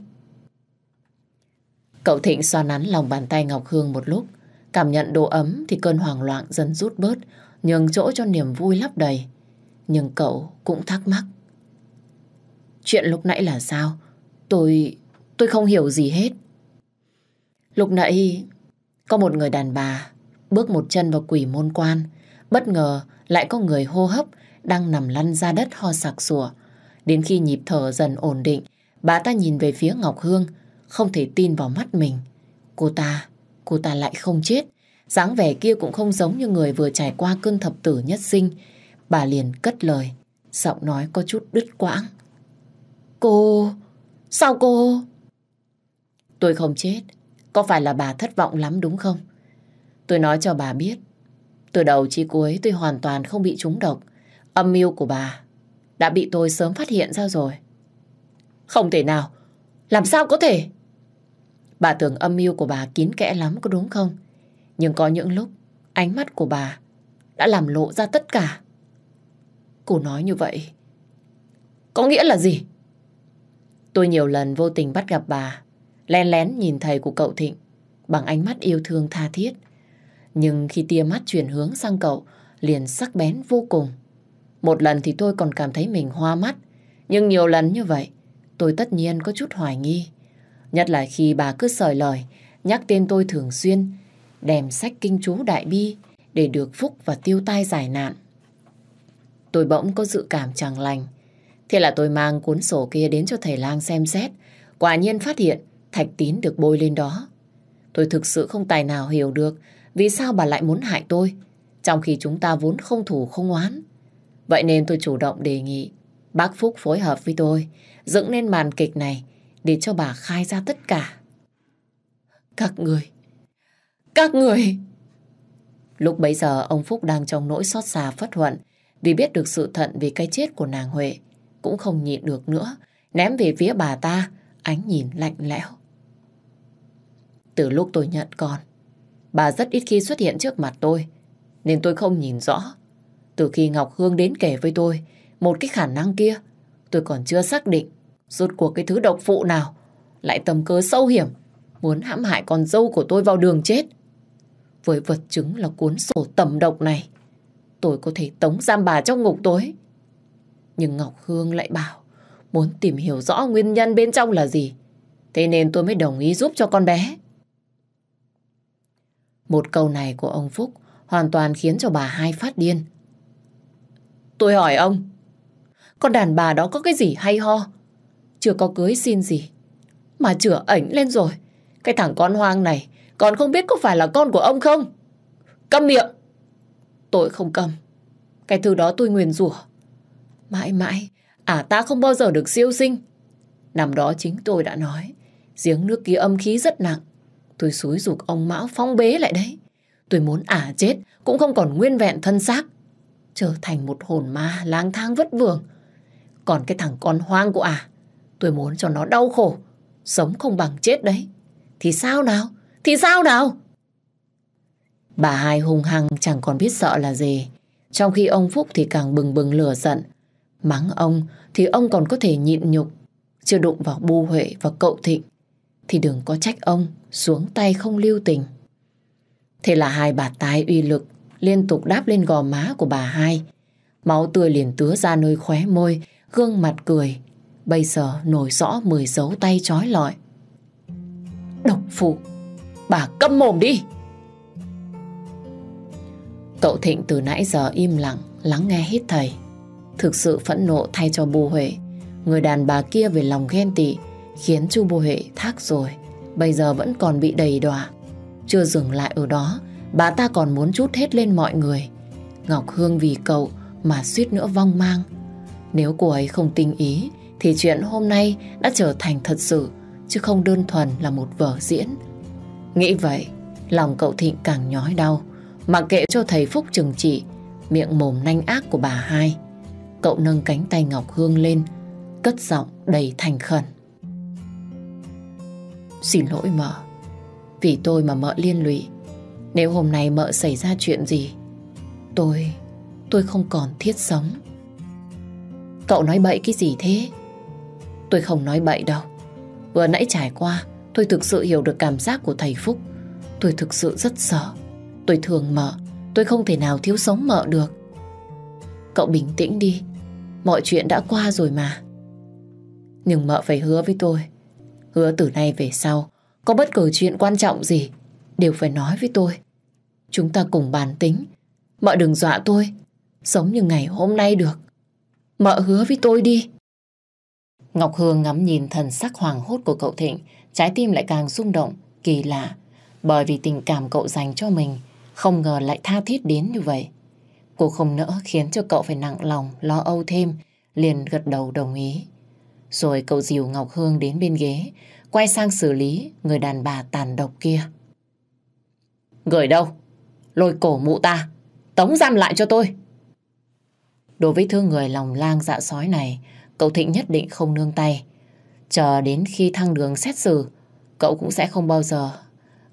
S1: Cậu Thịnh xoa nắn lòng bàn tay Ngọc Hương một lúc, cảm nhận độ ấm thì cơn hoảng loạn dần rút bớt, nhường chỗ cho niềm vui lấp đầy. Nhưng cậu cũng thắc mắc, Chuyện lúc nãy là sao? Tôi... tôi không hiểu gì hết. Lúc nãy, có một người đàn bà bước một chân vào quỷ môn quan. Bất ngờ lại có người hô hấp đang nằm lăn ra đất ho sặc sủa. Đến khi nhịp thở dần ổn định, bà ta nhìn về phía Ngọc Hương, không thể tin vào mắt mình. Cô ta, cô ta lại không chết. dáng vẻ kia cũng không giống như người vừa trải qua cơn thập tử nhất sinh. Bà liền cất lời, giọng nói có chút đứt quãng. Cô... Sao cô... Tôi không chết. Có phải là bà thất vọng lắm đúng không? Tôi nói cho bà biết. Từ đầu chí cuối tôi hoàn toàn không bị trúng độc. Âm mưu của bà đã bị tôi sớm phát hiện ra rồi. Không thể nào. Làm sao có thể? Bà tưởng âm mưu của bà kín kẽ lắm có đúng không? Nhưng có những lúc ánh mắt của bà đã làm lộ ra tất cả. Cô nói như vậy. Có nghĩa là gì? Tôi nhiều lần vô tình bắt gặp bà, len lén nhìn thầy của cậu Thịnh bằng ánh mắt yêu thương tha thiết. Nhưng khi tia mắt chuyển hướng sang cậu, liền sắc bén vô cùng. Một lần thì tôi còn cảm thấy mình hoa mắt, nhưng nhiều lần như vậy, tôi tất nhiên có chút hoài nghi. Nhất là khi bà cứ sời lời, nhắc tên tôi thường xuyên, đem sách kinh chú đại bi để được phúc và tiêu tai giải nạn. Tôi bỗng có dự cảm chẳng lành, Thế là tôi mang cuốn sổ kia đến cho thầy lang xem xét. Quả nhiên phát hiện thạch tín được bôi lên đó. Tôi thực sự không tài nào hiểu được vì sao bà lại muốn hại tôi, trong khi chúng ta vốn không thủ không oán. Vậy nên tôi chủ động đề nghị bác Phúc phối hợp với tôi dựng nên màn kịch này để cho bà khai ra tất cả. Các người, các người... Lúc bấy giờ ông Phúc đang trong nỗi xót xa phất huận vì biết được sự thận vì cái chết của nàng Huệ cũng không nhịn được nữa, ném về phía bà ta, ánh nhìn lạnh lẽo. Từ lúc tôi nhận con, bà rất ít khi xuất hiện trước mặt tôi, nên tôi không nhìn rõ. Từ khi Ngọc Hương đến kể với tôi, một cái khả năng kia, tôi còn chưa xác định rốt cuộc cái thứ độc phụ nào lại tầm cớ sâu hiểm muốn hãm hại con dâu của tôi vào đường chết. Với vật chứng là cuốn sổ tầm độc này, tôi có thể tống giam bà trong ngục tối. Nhưng Ngọc Hương lại bảo muốn tìm hiểu rõ nguyên nhân bên trong là gì. Thế nên tôi mới đồng ý giúp cho con bé. Một câu này của ông Phúc hoàn toàn khiến cho bà hai phát điên. Tôi hỏi ông, con đàn bà đó có cái gì hay ho? Chưa có cưới xin gì, mà chửa ảnh lên rồi. Cái thằng con hoang này, còn không biết có phải là con của ông không? Câm miệng! Tôi không cầm. Cái thứ đó tôi nguyền rủa. Mãi mãi, ả à ta không bao giờ được siêu sinh. Năm đó chính tôi đã nói, giếng nước kia âm khí rất nặng. Tôi xúi dục ông Mão phong bế lại đấy. Tôi muốn ả chết, cũng không còn nguyên vẹn thân xác. Trở thành một hồn ma lang thang vất vưởng. Còn cái thằng con hoang của ả, tôi muốn cho nó đau khổ. Sống không bằng chết đấy. Thì sao nào? Thì sao nào? Bà hai hung hăng chẳng còn biết sợ là gì. Trong khi ông Phúc thì càng bừng bừng lửa giận, Mắng ông thì ông còn có thể nhịn nhục. Chưa đụng vào Bu Huệ và cậu Thịnh thì đừng có trách ông xuống tay không lưu tình. Thế là hai bà tái uy lực liên tục đáp lên gò má của bà hai. Máu tươi liền tứa ra nơi khóe môi, gương mặt cười. Bây giờ nổi rõ mười dấu tay trói lọi. Độc phụ, bà câm mồm đi! Cậu Thịnh từ nãy giờ im lặng, lắng nghe hết thầy. Thực sự phẫn nộ thay cho Bù Huệ. Người đàn bà kia về lòng ghen tị khiến chu Bù Huệ thác rồi. Bây giờ vẫn còn bị đầy đọa. Chưa dừng lại ở đó, bà ta còn muốn chút hết lên mọi người. Ngọc Hương vì cậu mà suýt nữa vong mang. Nếu cô ấy không tinh ý thì chuyện hôm nay đã trở thành thật sự chứ không đơn thuần là một vở diễn. Nghĩ vậy, lòng cậu Thịnh càng nhói đau. Mặc kệ cho thầy Phúc trừng trị, miệng mồm nanh ác của bà hai Cậu nâng cánh tay Ngọc Hương lên, cất giọng đầy thành khẩn. Xin lỗi mợ, vì tôi mà mợ liên lụy. Nếu hôm nay mợ xảy ra chuyện gì, tôi, tôi không còn thiết sống. Cậu nói bậy cái gì thế? Tôi không nói bậy đâu. Vừa nãy trải qua, tôi thực sự hiểu được cảm giác của thầy Phúc. Tôi thực sự rất sợ. Tôi thường mợ, tôi không thể nào thiếu sống mợ được. Cậu bình tĩnh đi, Mọi chuyện đã qua rồi mà. Nhưng mợ phải hứa với tôi. Hứa từ nay về sau, có bất cứ chuyện quan trọng gì, đều phải nói với tôi. Chúng ta cùng bàn tính. Mợ đừng dọa tôi, sống như ngày hôm nay được. Mợ hứa với tôi đi. Ngọc Hương ngắm nhìn thần sắc hoàng hốt của cậu Thịnh, trái tim lại càng rung động, kỳ lạ. Bởi vì tình cảm cậu dành cho mình, không ngờ lại tha thiết đến như vậy. Cô không nỡ khiến cho cậu phải nặng lòng, lo âu thêm, liền gật đầu đồng ý. Rồi cậu dìu Ngọc Hương đến bên ghế, quay sang xử lý người đàn bà tàn độc kia. Gửi đâu? Lôi cổ mụ ta, tống giam lại cho tôi. Đối với thương người lòng lang dạ sói này, cậu Thịnh nhất định không nương tay. Chờ đến khi thăng đường xét xử, cậu cũng sẽ không bao giờ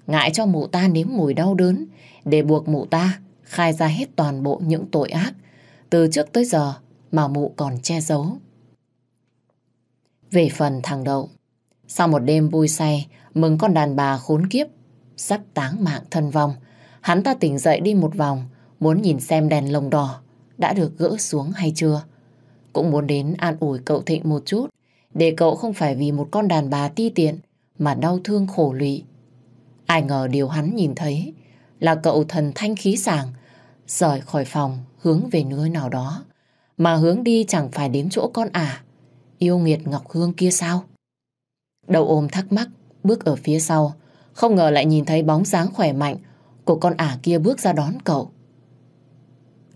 S1: ngại cho mụ ta nếm mùi đau đớn để buộc mụ ta khai ra hết toàn bộ những tội ác từ trước tới giờ mà mụ còn che giấu. Về phần thằng Đậu, sau một đêm vui say mừng con đàn bà khốn kiếp sắp táng mạng thân vong, hắn ta tỉnh dậy đi một vòng muốn nhìn xem đèn lồng đỏ đã được gỡ xuống hay chưa. Cũng muốn đến an ủi cậu Thịnh một chút để cậu không phải vì một con đàn bà ti tiện mà đau thương khổ lụy. Ai ngờ điều hắn nhìn thấy là cậu thần thanh khí sàng rời khỏi phòng hướng về nơi nào đó. Mà hướng đi chẳng phải đến chỗ con à. Yêu nghiệt Ngọc Hương kia sao? Đầu ôm thắc mắc, bước ở phía sau. Không ngờ lại nhìn thấy bóng dáng khỏe mạnh của con ả kia bước ra đón cậu.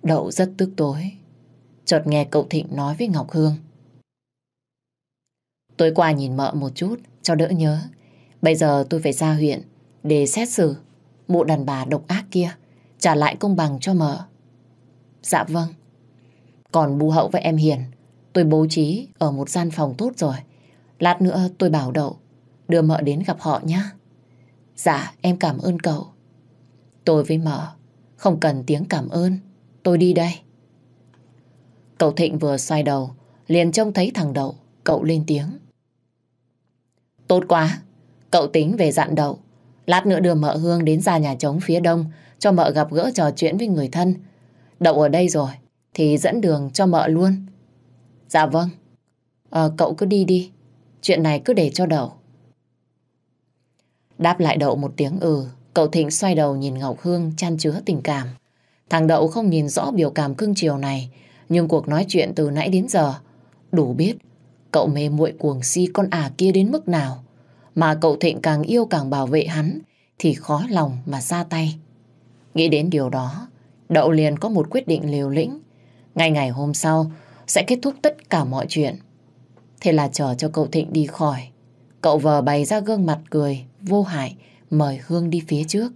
S1: Đậu rất tức tối. Chợt nghe cậu Thịnh nói với Ngọc Hương. Tối qua nhìn mợ một chút cho đỡ nhớ. Bây giờ tôi phải ra huyện để xét xử Bộ đàn bà độc ác kia Trả lại công bằng cho mợ Dạ vâng Còn bù hậu với em Hiền Tôi bố trí ở một gian phòng tốt rồi Lát nữa tôi bảo đậu Đưa mợ đến gặp họ nhé Dạ em cảm ơn cậu Tôi với mợ Không cần tiếng cảm ơn Tôi đi đây Cậu Thịnh vừa xoay đầu Liền trông thấy thằng đậu Cậu lên tiếng Tốt quá Cậu tính về dặn đậu Lát nữa đưa mợ Hương đến ra nhà trống phía đông cho mợ gặp gỡ trò chuyện với người thân. Đậu ở đây rồi, thì dẫn đường cho mợ luôn. Dạ vâng. Ờ, cậu cứ đi đi. Chuyện này cứ để cho đậu. Đáp lại đậu một tiếng ừ, cậu Thịnh xoay đầu nhìn Ngọc Hương chan chứa tình cảm. Thằng đậu không nhìn rõ biểu cảm cưng chiều này, nhưng cuộc nói chuyện từ nãy đến giờ, đủ biết cậu mê muội cuồng si con ả à kia đến mức nào mà cậu Thịnh càng yêu càng bảo vệ hắn thì khó lòng mà ra tay. Nghĩ đến điều đó, Đậu liền có một quyết định liều lĩnh. Ngay ngày hôm sau sẽ kết thúc tất cả mọi chuyện. Thế là chờ cho cậu Thịnh đi khỏi. Cậu vờ bày ra gương mặt cười, vô hại, mời Hương đi phía trước.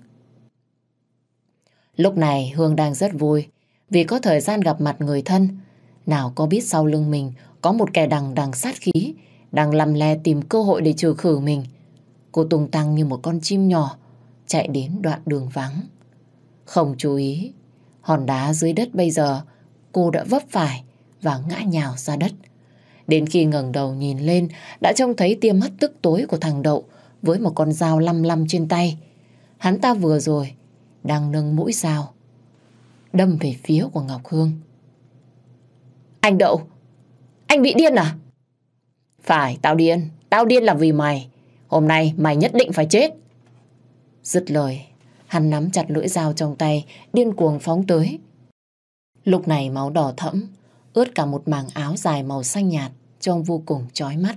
S1: Lúc này Hương đang rất vui vì có thời gian gặp mặt người thân. Nào có biết sau lưng mình có một kẻ đằng đằng sát khí đang lầm le tìm cơ hội để trừ khử mình. Cô tung tăng như một con chim nhỏ, chạy đến đoạn đường vắng. Không chú ý, hòn đá dưới đất bây giờ cô đã vấp phải và ngã nhào ra đất. Đến khi ngẩng đầu nhìn lên, đã trông thấy tia mắt tức tối của thằng Đậu với một con dao lăm lăm trên tay. Hắn ta vừa rồi, đang nâng mũi dao, đâm về phía của Ngọc Hương. Anh Đậu, anh bị điên à? Phải, tao điên. Tao điên là vì mày. Hôm nay mày nhất định phải chết. Dứt lời, hắn nắm chặt lưỡi dao trong tay, điên cuồng phóng tới. Lúc này máu đỏ thẫm, ướt cả một mảng áo dài màu xanh nhạt, trông vô cùng chói mắt.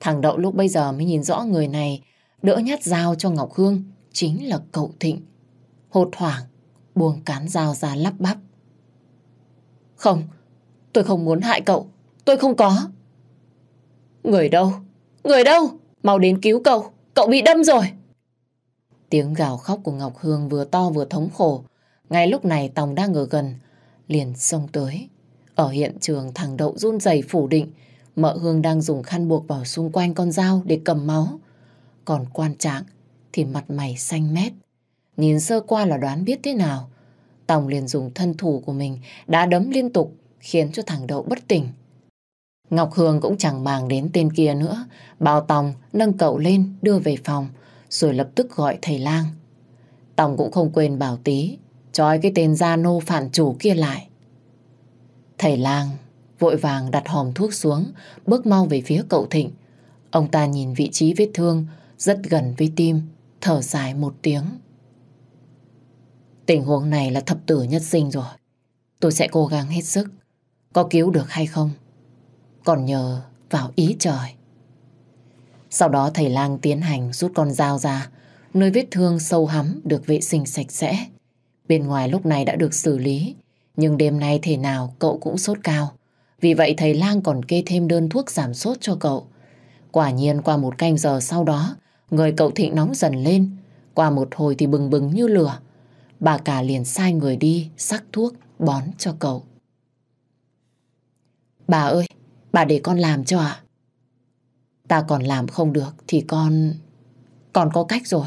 S1: Thằng Đậu lúc bây giờ mới nhìn rõ người này, đỡ nhát dao cho Ngọc Hương, chính là cậu Thịnh. Hột hoảng, buông cán dao ra lắp bắp. Không, tôi không muốn hại cậu, tôi không có. Người đâu? Người đâu? Mau đến cứu cậu, cậu bị đâm rồi. Tiếng gào khóc của Ngọc Hương vừa to vừa thống khổ. Ngay lúc này Tòng đang ở gần, liền xông tới. Ở hiện trường thằng Đậu run rẩy phủ định, mợ Hương đang dùng khăn buộc vào xung quanh con dao để cầm máu. Còn quan trạng thì mặt mày xanh mét. Nhìn sơ qua là đoán biết thế nào. Tòng liền dùng thân thủ của mình đã đấm liên tục khiến cho thằng Đậu bất tỉnh. Ngọc Hương cũng chẳng màng đến tên kia nữa, bao Tòng nâng cậu lên đưa về phòng, rồi lập tức gọi thầy lang. Tòng cũng không quên bảo tí, trói cái tên gia nô phản chủ kia lại. Thầy lang vội vàng đặt hòm thuốc xuống, bước mau về phía cậu Thịnh. Ông ta nhìn vị trí vết thương rất gần với tim, thở dài một tiếng. Tình huống này là thập tử nhất sinh rồi. Tôi sẽ cố gắng hết sức. Có cứu được hay không còn nhờ vào ý trời. Sau đó thầy lang tiến hành rút con dao ra, nơi vết thương sâu hắm được vệ sinh sạch sẽ. Bên ngoài lúc này đã được xử lý, nhưng đêm nay thể nào cậu cũng sốt cao. Vì vậy thầy lang còn kê thêm đơn thuốc giảm sốt cho cậu. Quả nhiên qua một canh giờ sau đó, người cậu thịnh nóng dần lên. Qua một hồi thì bừng bừng như lửa. Bà cả liền sai người đi, sắc thuốc, bón cho cậu. Bà ơi, Bà để con làm cho ạ. Ta còn làm không được thì con... còn có cách rồi.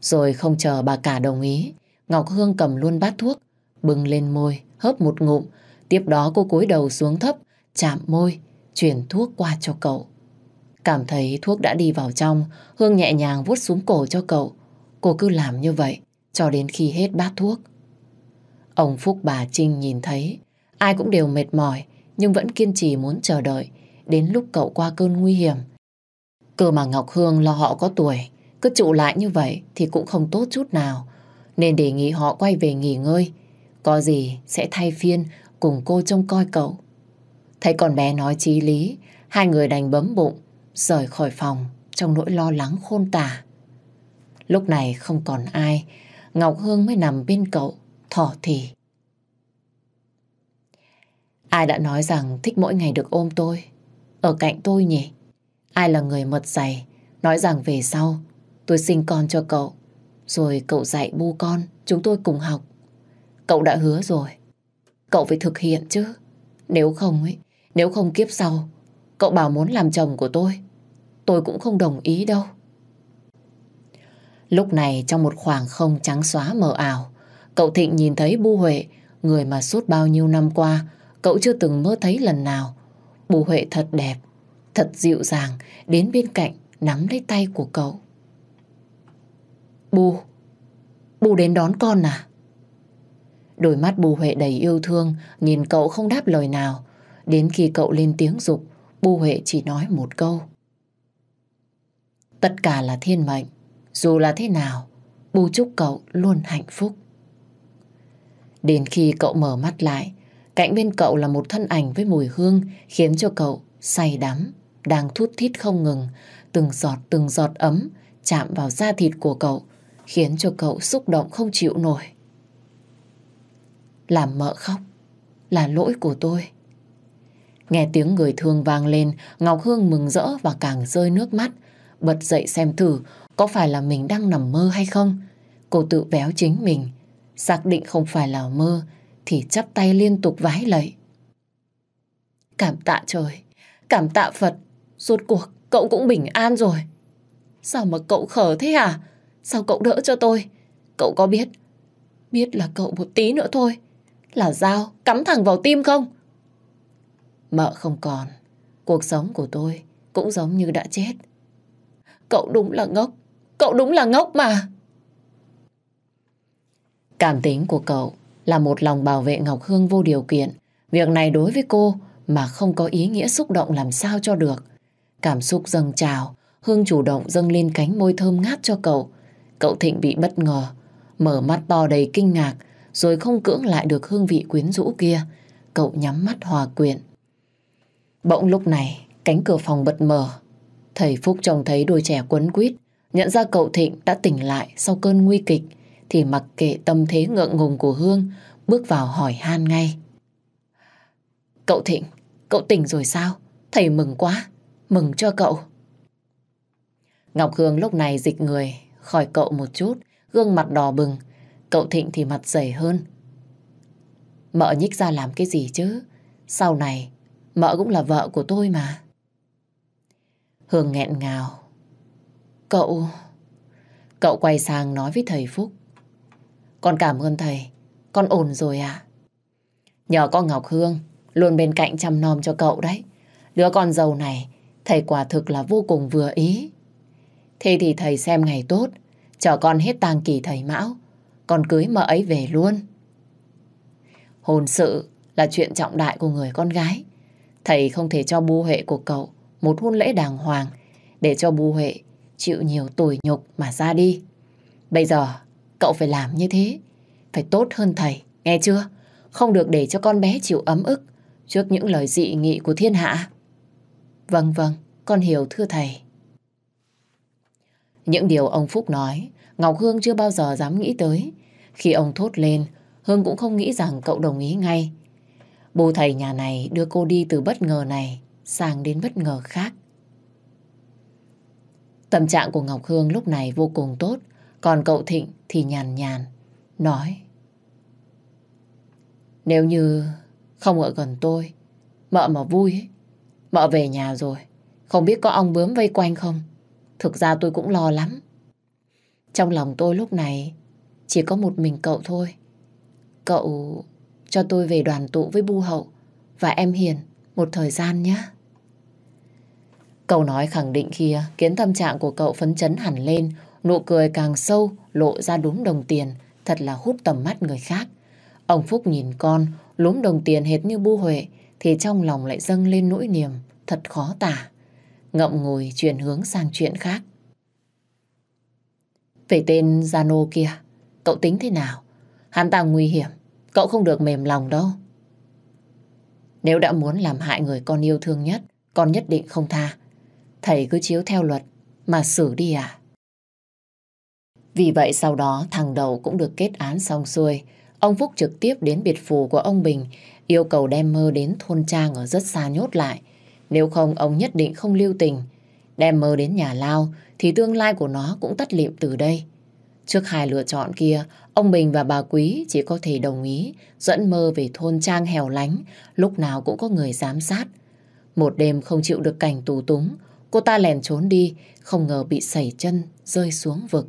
S1: Rồi không chờ bà cả đồng ý, Ngọc Hương cầm luôn bát thuốc, bưng lên môi, hớp một ngụm. Tiếp đó cô cúi đầu xuống thấp, chạm môi, chuyển thuốc qua cho cậu. Cảm thấy thuốc đã đi vào trong, Hương nhẹ nhàng vuốt xuống cổ cho cậu. Cô cứ làm như vậy, cho đến khi hết bát thuốc. Ông Phúc bà Trinh nhìn thấy, ai cũng đều mệt mỏi, nhưng vẫn kiên trì muốn chờ đợi đến lúc cậu qua cơn nguy hiểm. Cơ mà Ngọc Hương lo họ có tuổi, cứ trụ lại như vậy thì cũng không tốt chút nào, nên đề nghị họ quay về nghỉ ngơi. Có gì sẽ thay phiên cùng cô trông coi cậu. Thấy con bé nói chí lý, hai người đành bấm bụng, rời khỏi phòng trong nỗi lo lắng khôn tả. Lúc này không còn ai, Ngọc Hương mới nằm bên cậu, thỏ thỉ. Ai đã nói rằng thích mỗi ngày được ôm tôi, ở cạnh tôi nhỉ? Ai là người mật dày, nói rằng về sau, tôi sinh con cho cậu, rồi cậu dạy bu con, chúng tôi cùng học. Cậu đã hứa rồi, cậu phải thực hiện chứ. Nếu không ấy, nếu không kiếp sau, cậu bảo muốn làm chồng của tôi, tôi cũng không đồng ý đâu. Lúc này trong một khoảng không trắng xóa mờ ảo, cậu Thịnh nhìn thấy Bu Huệ, người mà suốt bao nhiêu năm qua cậu chưa từng mơ thấy lần nào. Bù Huệ thật đẹp, thật dịu dàng, đến bên cạnh nắm lấy tay của cậu. Bù, Bù đến đón con à? Đôi mắt Bù Huệ đầy yêu thương, nhìn cậu không đáp lời nào. Đến khi cậu lên tiếng dục, Bù Huệ chỉ nói một câu. Tất cả là thiên mệnh, dù là thế nào, Bù chúc cậu luôn hạnh phúc. Đến khi cậu mở mắt lại, Cạnh bên cậu là một thân ảnh với mùi hương khiến cho cậu say đắm, đang thút thít không ngừng, từng giọt từng giọt ấm chạm vào da thịt của cậu, khiến cho cậu xúc động không chịu nổi. Làm mợ khóc là lỗi của tôi. Nghe tiếng người thương vang lên, Ngọc Hương mừng rỡ và càng rơi nước mắt. Bật dậy xem thử có phải là mình đang nằm mơ hay không. Cô tự béo chính mình, xác định không phải là mơ, thì chắp tay liên tục vái lạy. Cảm tạ trời, cảm tạ Phật, rốt cuộc cậu cũng bình an rồi. Sao mà cậu khở thế hả? À? Sao cậu đỡ cho tôi? Cậu có biết, biết là cậu một tí nữa thôi, là dao cắm thẳng vào tim không? Mợ không còn, cuộc sống của tôi cũng giống như đã chết. Cậu đúng là ngốc, cậu đúng là ngốc mà. Cảm tính của cậu là một lòng bảo vệ Ngọc Hương vô điều kiện. Việc này đối với cô mà không có ý nghĩa xúc động làm sao cho được. Cảm xúc dâng trào, Hương chủ động dâng lên cánh môi thơm ngát cho cậu. Cậu Thịnh bị bất ngờ, mở mắt to đầy kinh ngạc, rồi không cưỡng lại được hương vị quyến rũ kia. Cậu nhắm mắt hòa quyện. Bỗng lúc này, cánh cửa phòng bật mở. Thầy Phúc trông thấy đôi trẻ quấn quýt, nhận ra cậu Thịnh đã tỉnh lại sau cơn nguy kịch thì mặc kệ tâm thế ngượng ngùng của Hương, bước vào hỏi han ngay. Cậu Thịnh, cậu tỉnh rồi sao? Thầy mừng quá, mừng cho cậu. Ngọc Hương lúc này dịch người, khỏi cậu một chút, gương mặt đỏ bừng, cậu Thịnh thì mặt dày hơn. Mợ nhích ra làm cái gì chứ? Sau này, mợ cũng là vợ của tôi mà. Hương nghẹn ngào. Cậu... Cậu quay sang nói với thầy Phúc. Con cảm ơn thầy. Con ổn rồi à? Nhờ con Ngọc Hương luôn bên cạnh chăm nom cho cậu đấy. Đứa con giàu này thầy quả thực là vô cùng vừa ý. Thế thì thầy xem ngày tốt, chờ con hết tang kỳ thầy Mão, con cưới mợ ấy về luôn. Hồn sự là chuyện trọng đại của người con gái. Thầy không thể cho bu Huệ của cậu một hôn lễ đàng hoàng để cho bu Huệ chịu nhiều tủi nhục mà ra đi. Bây giờ Cậu phải làm như thế. Phải tốt hơn thầy, nghe chưa? Không được để cho con bé chịu ấm ức trước những lời dị nghị của thiên hạ. Vâng vâng, con hiểu thưa thầy. Những điều ông Phúc nói, Ngọc Hương chưa bao giờ dám nghĩ tới. Khi ông thốt lên, Hương cũng không nghĩ rằng cậu đồng ý ngay. Bố thầy nhà này đưa cô đi từ bất ngờ này sang đến bất ngờ khác. Tâm trạng của Ngọc Hương lúc này vô cùng tốt, còn cậu Thịnh thì nhàn nhàn, nói. Nếu như không ở gần tôi, mợ mà vui ấy. Mợ về nhà rồi, không biết có ong bướm vây quanh không? Thực ra tôi cũng lo lắm. Trong lòng tôi lúc này chỉ có một mình cậu thôi. Cậu cho tôi về đoàn tụ với Bu Hậu và em Hiền một thời gian nhé. Câu nói khẳng định kia khiến tâm trạng của cậu phấn chấn hẳn lên Nụ cười càng sâu, lộ ra đốm đồng tiền, thật là hút tầm mắt người khác. Ông Phúc nhìn con, lúm đồng tiền hệt như bu Huệ, thì trong lòng lại dâng lên nỗi niềm, thật khó tả. Ngậm ngùi chuyển hướng sang chuyện khác. Về tên Zano kia, cậu tính thế nào? Hắn ta nguy hiểm, cậu không được mềm lòng đâu. Nếu đã muốn làm hại người con yêu thương nhất, con nhất định không tha. Thầy cứ chiếu theo luật mà xử đi à? Vì vậy sau đó thằng đầu cũng được kết án xong xuôi. Ông Phúc trực tiếp đến biệt phủ của ông Bình, yêu cầu đem mơ đến thôn trang ở rất xa nhốt lại. Nếu không ông nhất định không lưu tình. Đem mơ đến nhà lao thì tương lai của nó cũng tắt liệm từ đây. Trước hai lựa chọn kia, ông Bình và bà Quý chỉ có thể đồng ý dẫn mơ về thôn trang hẻo lánh, lúc nào cũng có người giám sát. Một đêm không chịu được cảnh tù túng, cô ta lèn trốn đi, không ngờ bị sẩy chân, rơi xuống vực.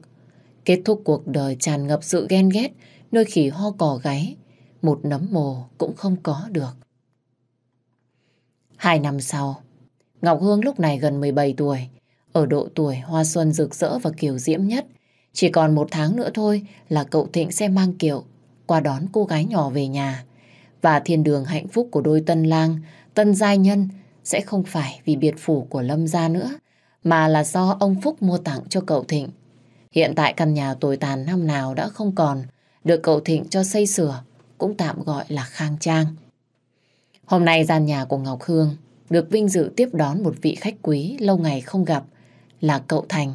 S1: Kết thúc cuộc đời tràn ngập sự ghen ghét, nơi khỉ ho cò gáy, một nấm mồ cũng không có được. Hai năm sau, Ngọc Hương lúc này gần 17 tuổi, ở độ tuổi hoa xuân rực rỡ và kiều diễm nhất. Chỉ còn một tháng nữa thôi là cậu Thịnh sẽ mang kiệu qua đón cô gái nhỏ về nhà. Và thiên đường hạnh phúc của đôi tân lang, tân giai nhân sẽ không phải vì biệt phủ của Lâm gia nữa, mà là do ông Phúc mua tặng cho cậu Thịnh Hiện tại căn nhà tồi tàn năm nào đã không còn, được cậu Thịnh cho xây sửa, cũng tạm gọi là khang trang. Hôm nay gian nhà của Ngọc Hương được vinh dự tiếp đón một vị khách quý lâu ngày không gặp là cậu Thành.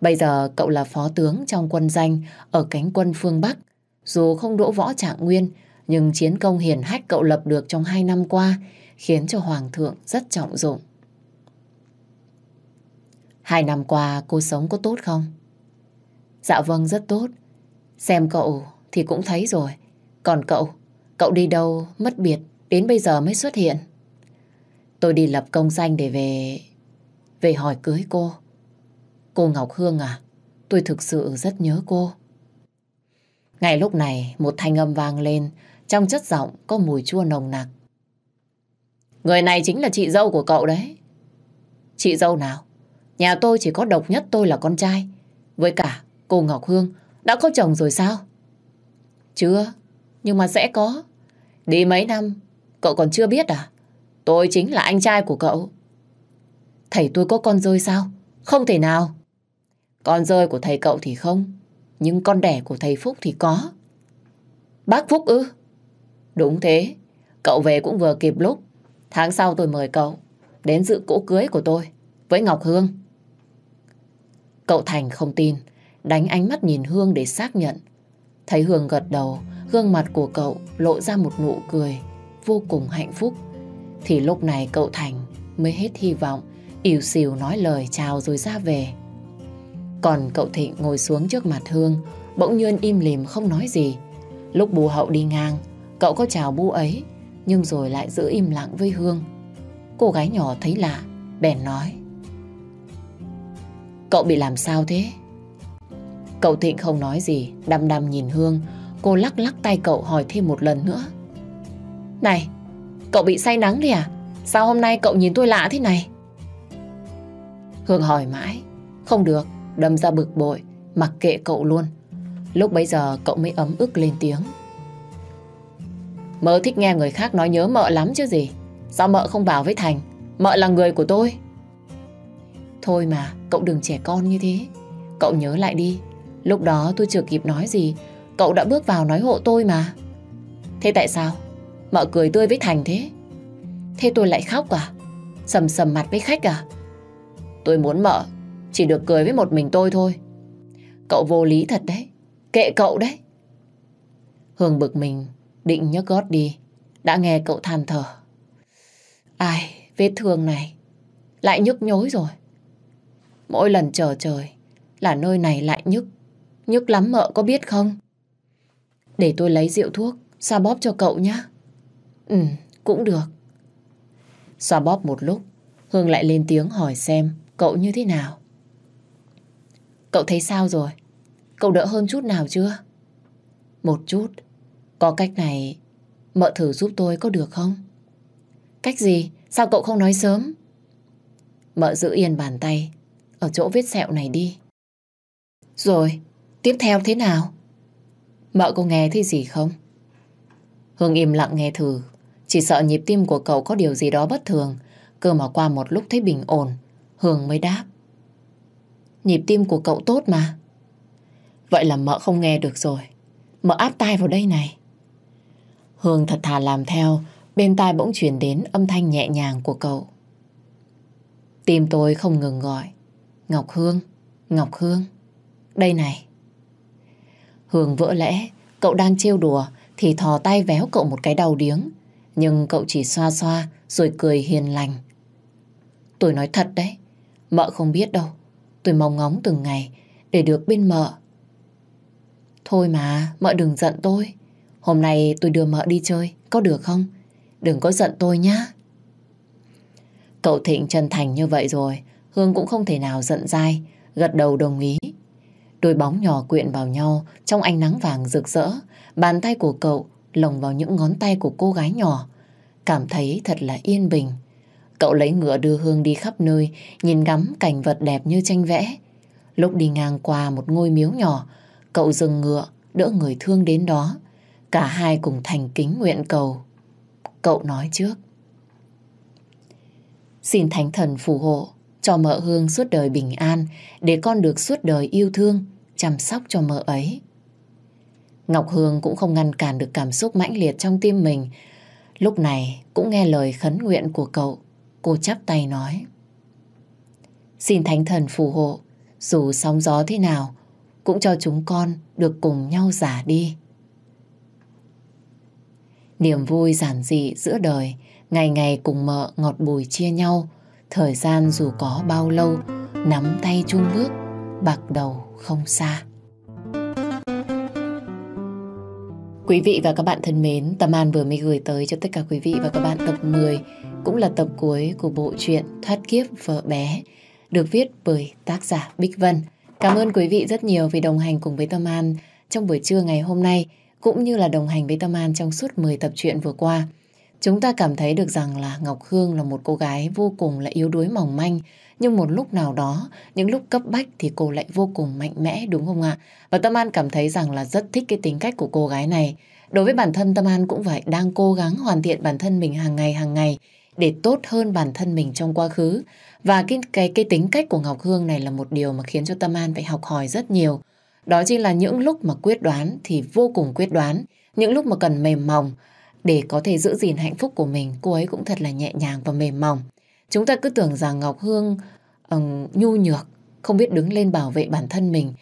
S1: Bây giờ cậu là phó tướng trong quân danh ở cánh quân phương Bắc. Dù không đỗ võ trạng nguyên, nhưng chiến công hiển hách cậu lập được trong hai năm qua khiến cho Hoàng thượng rất trọng dụng. Hai năm qua cô sống có tốt không? Dạ vâng, rất tốt. Xem cậu thì cũng thấy rồi. Còn cậu, cậu đi đâu mất biệt đến bây giờ mới xuất hiện. Tôi đi lập công danh để về... về hỏi cưới cô. Cô Ngọc Hương à, tôi thực sự rất nhớ cô. Ngay lúc này, một thanh âm vang lên, trong chất giọng có mùi chua nồng nặc. Người này chính là chị dâu của cậu đấy. Chị dâu nào? Nhà tôi chỉ có độc nhất tôi là con trai. Với cả, Cô Ngọc Hương đã có chồng rồi sao? Chưa, nhưng mà sẽ có. Đi mấy năm, cậu còn chưa biết à? Tôi chính là anh trai của cậu. Thầy tôi có con rơi sao? Không thể nào. Con rơi của thầy cậu thì không, nhưng con đẻ của thầy Phúc thì có. Bác Phúc ư? Đúng thế, cậu về cũng vừa kịp lúc. Tháng sau tôi mời cậu đến dự cỗ cưới của tôi với Ngọc Hương. Cậu Thành không tin, đánh ánh mắt nhìn Hương để xác nhận. Thấy Hương gật đầu, gương mặt của cậu lộ ra một nụ cười, vô cùng hạnh phúc. Thì lúc này cậu Thành mới hết hy vọng, ỉu xìu nói lời chào rồi ra về. Còn cậu Thịnh ngồi xuống trước mặt Hương, bỗng nhiên im lìm không nói gì. Lúc bù hậu đi ngang, cậu có chào bu ấy, nhưng rồi lại giữ im lặng với Hương. Cô gái nhỏ thấy lạ, bèn nói. Cậu bị làm sao thế? Cậu Thịnh không nói gì, đăm đăm nhìn Hương. Cô lắc lắc tay cậu hỏi thêm một lần nữa. Này, cậu bị say nắng đi à? Sao hôm nay cậu nhìn tôi lạ thế này? Hương hỏi mãi. Không được, đâm ra bực bội, mặc kệ cậu luôn. Lúc bấy giờ cậu mới ấm ức lên tiếng. Mỡ thích nghe người khác nói nhớ mợ lắm chứ gì. Sao mợ không bảo với Thành, mợ là người của tôi. Thôi mà, cậu đừng trẻ con như thế. Cậu nhớ lại đi, Lúc đó tôi chưa kịp nói gì Cậu đã bước vào nói hộ tôi mà Thế tại sao Mợ cười tươi với Thành thế Thế tôi lại khóc à Sầm sầm mặt với khách à Tôi muốn mợ Chỉ được cười với một mình tôi thôi Cậu vô lý thật đấy Kệ cậu đấy Hương bực mình Định nhấc gót đi Đã nghe cậu than thở Ai vết thương này Lại nhức nhối rồi Mỗi lần chờ trời Là nơi này lại nhức Nhức lắm mợ có biết không? Để tôi lấy rượu thuốc, xoa bóp cho cậu nhé. Ừ, cũng được. Xoa bóp một lúc, Hương lại lên tiếng hỏi xem cậu như thế nào. Cậu thấy sao rồi? Cậu đỡ hơn chút nào chưa? Một chút. Có cách này, mợ thử giúp tôi có được không? Cách gì? Sao cậu không nói sớm? Mợ giữ yên bàn tay, ở chỗ vết sẹo này đi. Rồi, Tiếp theo thế nào? Mợ có nghe thấy gì không? Hương im lặng nghe thử. Chỉ sợ nhịp tim của cậu có điều gì đó bất thường. Cơ mà qua một lúc thấy bình ổn. Hương mới đáp. Nhịp tim của cậu tốt mà. Vậy là mợ không nghe được rồi. Mợ áp tai vào đây này. Hương thật thà làm theo. Bên tai bỗng chuyển đến âm thanh nhẹ nhàng của cậu. Tim tôi không ngừng gọi. Ngọc Hương, Ngọc Hương. Đây này. Hương vỡ lẽ, cậu đang trêu đùa thì thò tay véo cậu một cái đầu điếng. Nhưng cậu chỉ xoa xoa rồi cười hiền lành. Tôi nói thật đấy, mợ không biết đâu. Tôi mong ngóng từng ngày để được bên mợ. Thôi mà, mợ đừng giận tôi. Hôm nay tôi đưa mợ đi chơi, có được không? Đừng có giận tôi nhá. Cậu Thịnh chân thành như vậy rồi, Hương cũng không thể nào giận dai, gật đầu đồng ý. Đôi bóng nhỏ quyện vào nhau trong ánh nắng vàng rực rỡ. Bàn tay của cậu lồng vào những ngón tay của cô gái nhỏ. Cảm thấy thật là yên bình. Cậu lấy ngựa đưa Hương đi khắp nơi, nhìn ngắm cảnh vật đẹp như tranh vẽ. Lúc đi ngang qua một ngôi miếu nhỏ, cậu dừng ngựa, đỡ người thương đến đó. Cả hai cùng thành kính nguyện cầu. Cậu nói trước. Xin Thánh Thần phù hộ, cho mợ Hương suốt đời bình an, để con được suốt đời yêu thương, chăm sóc cho mợ ấy. Ngọc Hương cũng không ngăn cản được cảm xúc mãnh liệt trong tim mình. Lúc này cũng nghe lời khấn nguyện của cậu, cô chắp tay nói. Xin Thánh Thần phù hộ, dù sóng gió thế nào, cũng cho chúng con được cùng nhau giả đi. Niềm vui giản dị giữa đời, ngày ngày cùng mợ ngọt bùi chia nhau, Thời gian dù có bao lâu, nắm tay chung bước, bạc đầu không xa. Quý vị và các bạn thân mến, Tâm An vừa mới gửi tới cho tất cả quý vị và các bạn tập 10, cũng là tập cuối của bộ truyện Thoát kiếp vợ bé, được viết bởi tác giả Bích Vân. Cảm ơn quý vị rất nhiều vì đồng hành cùng với Tâm An trong buổi trưa ngày hôm nay, cũng như là đồng hành với Tâm An trong suốt 10 tập truyện vừa qua. Chúng ta cảm thấy được rằng là Ngọc Hương là một cô gái vô cùng là yếu đuối mỏng manh, nhưng một lúc nào đó, những lúc cấp bách thì cô lại vô cùng mạnh mẽ đúng không ạ? Và Tâm An cảm thấy rằng là rất thích cái tính cách của cô gái này. Đối với bản thân Tâm An cũng vậy, đang cố gắng hoàn thiện bản thân mình hàng ngày hàng ngày để tốt hơn bản thân mình trong quá khứ. Và cái cái cái tính cách của Ngọc Hương này là một điều mà khiến cho Tâm An phải học hỏi rất nhiều. Đó chính là những lúc mà quyết đoán thì vô cùng quyết đoán, những lúc mà cần mềm mỏng để có thể giữ gìn hạnh phúc của mình, cô ấy cũng thật là nhẹ nhàng và mềm mỏng. Chúng ta cứ tưởng rằng Ngọc Hương um, nhu nhược, không biết đứng lên bảo vệ bản thân mình.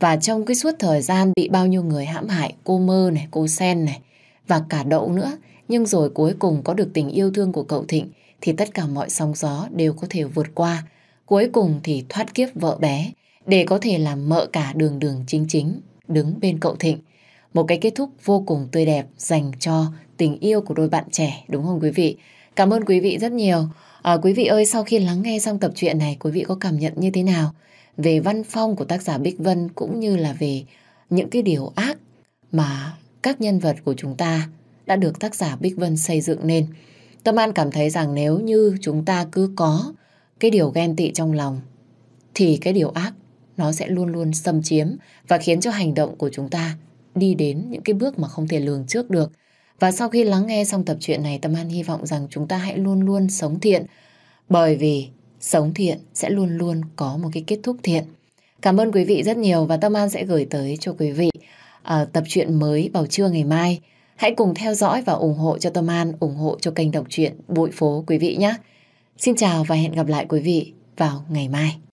S1: Và trong cái suốt thời gian bị bao nhiêu người hãm hại, cô Mơ này, cô Sen này, và cả Đậu nữa. Nhưng rồi cuối cùng có được tình yêu thương của cậu Thịnh, thì tất cả mọi sóng gió đều có thể vượt qua. Cuối cùng thì thoát kiếp vợ bé, để có thể làm mợ cả đường đường chính chính, đứng bên cậu Thịnh. Một cái kết thúc vô cùng tươi đẹp dành cho tình yêu của đôi bạn trẻ đúng không quý vị? Cảm ơn quý vị rất nhiều. À, quý vị ơi, sau khi lắng nghe xong tập truyện này, quý vị có cảm nhận như thế nào về văn phong của tác giả Bích Vân cũng như là về những cái điều ác mà các nhân vật của chúng ta đã được tác giả Bích Vân xây dựng nên. Tâm An cảm thấy rằng nếu như chúng ta cứ có cái điều ghen tị trong lòng thì cái điều ác nó sẽ luôn luôn xâm chiếm và khiến cho hành động của chúng ta đi đến những cái bước mà không thể lường trước được. Và sau khi lắng nghe xong tập truyện này, Tâm An hy vọng rằng chúng ta hãy luôn luôn sống thiện. Bởi vì sống thiện sẽ luôn luôn có một cái kết thúc thiện. Cảm ơn quý vị rất nhiều và Tâm An sẽ gửi tới cho quý vị à, tập truyện mới vào trưa ngày mai. Hãy cùng theo dõi và ủng hộ cho Tâm An, ủng hộ cho kênh đọc truyện Bụi Phố quý vị nhé. Xin chào và hẹn gặp lại quý vị vào ngày mai.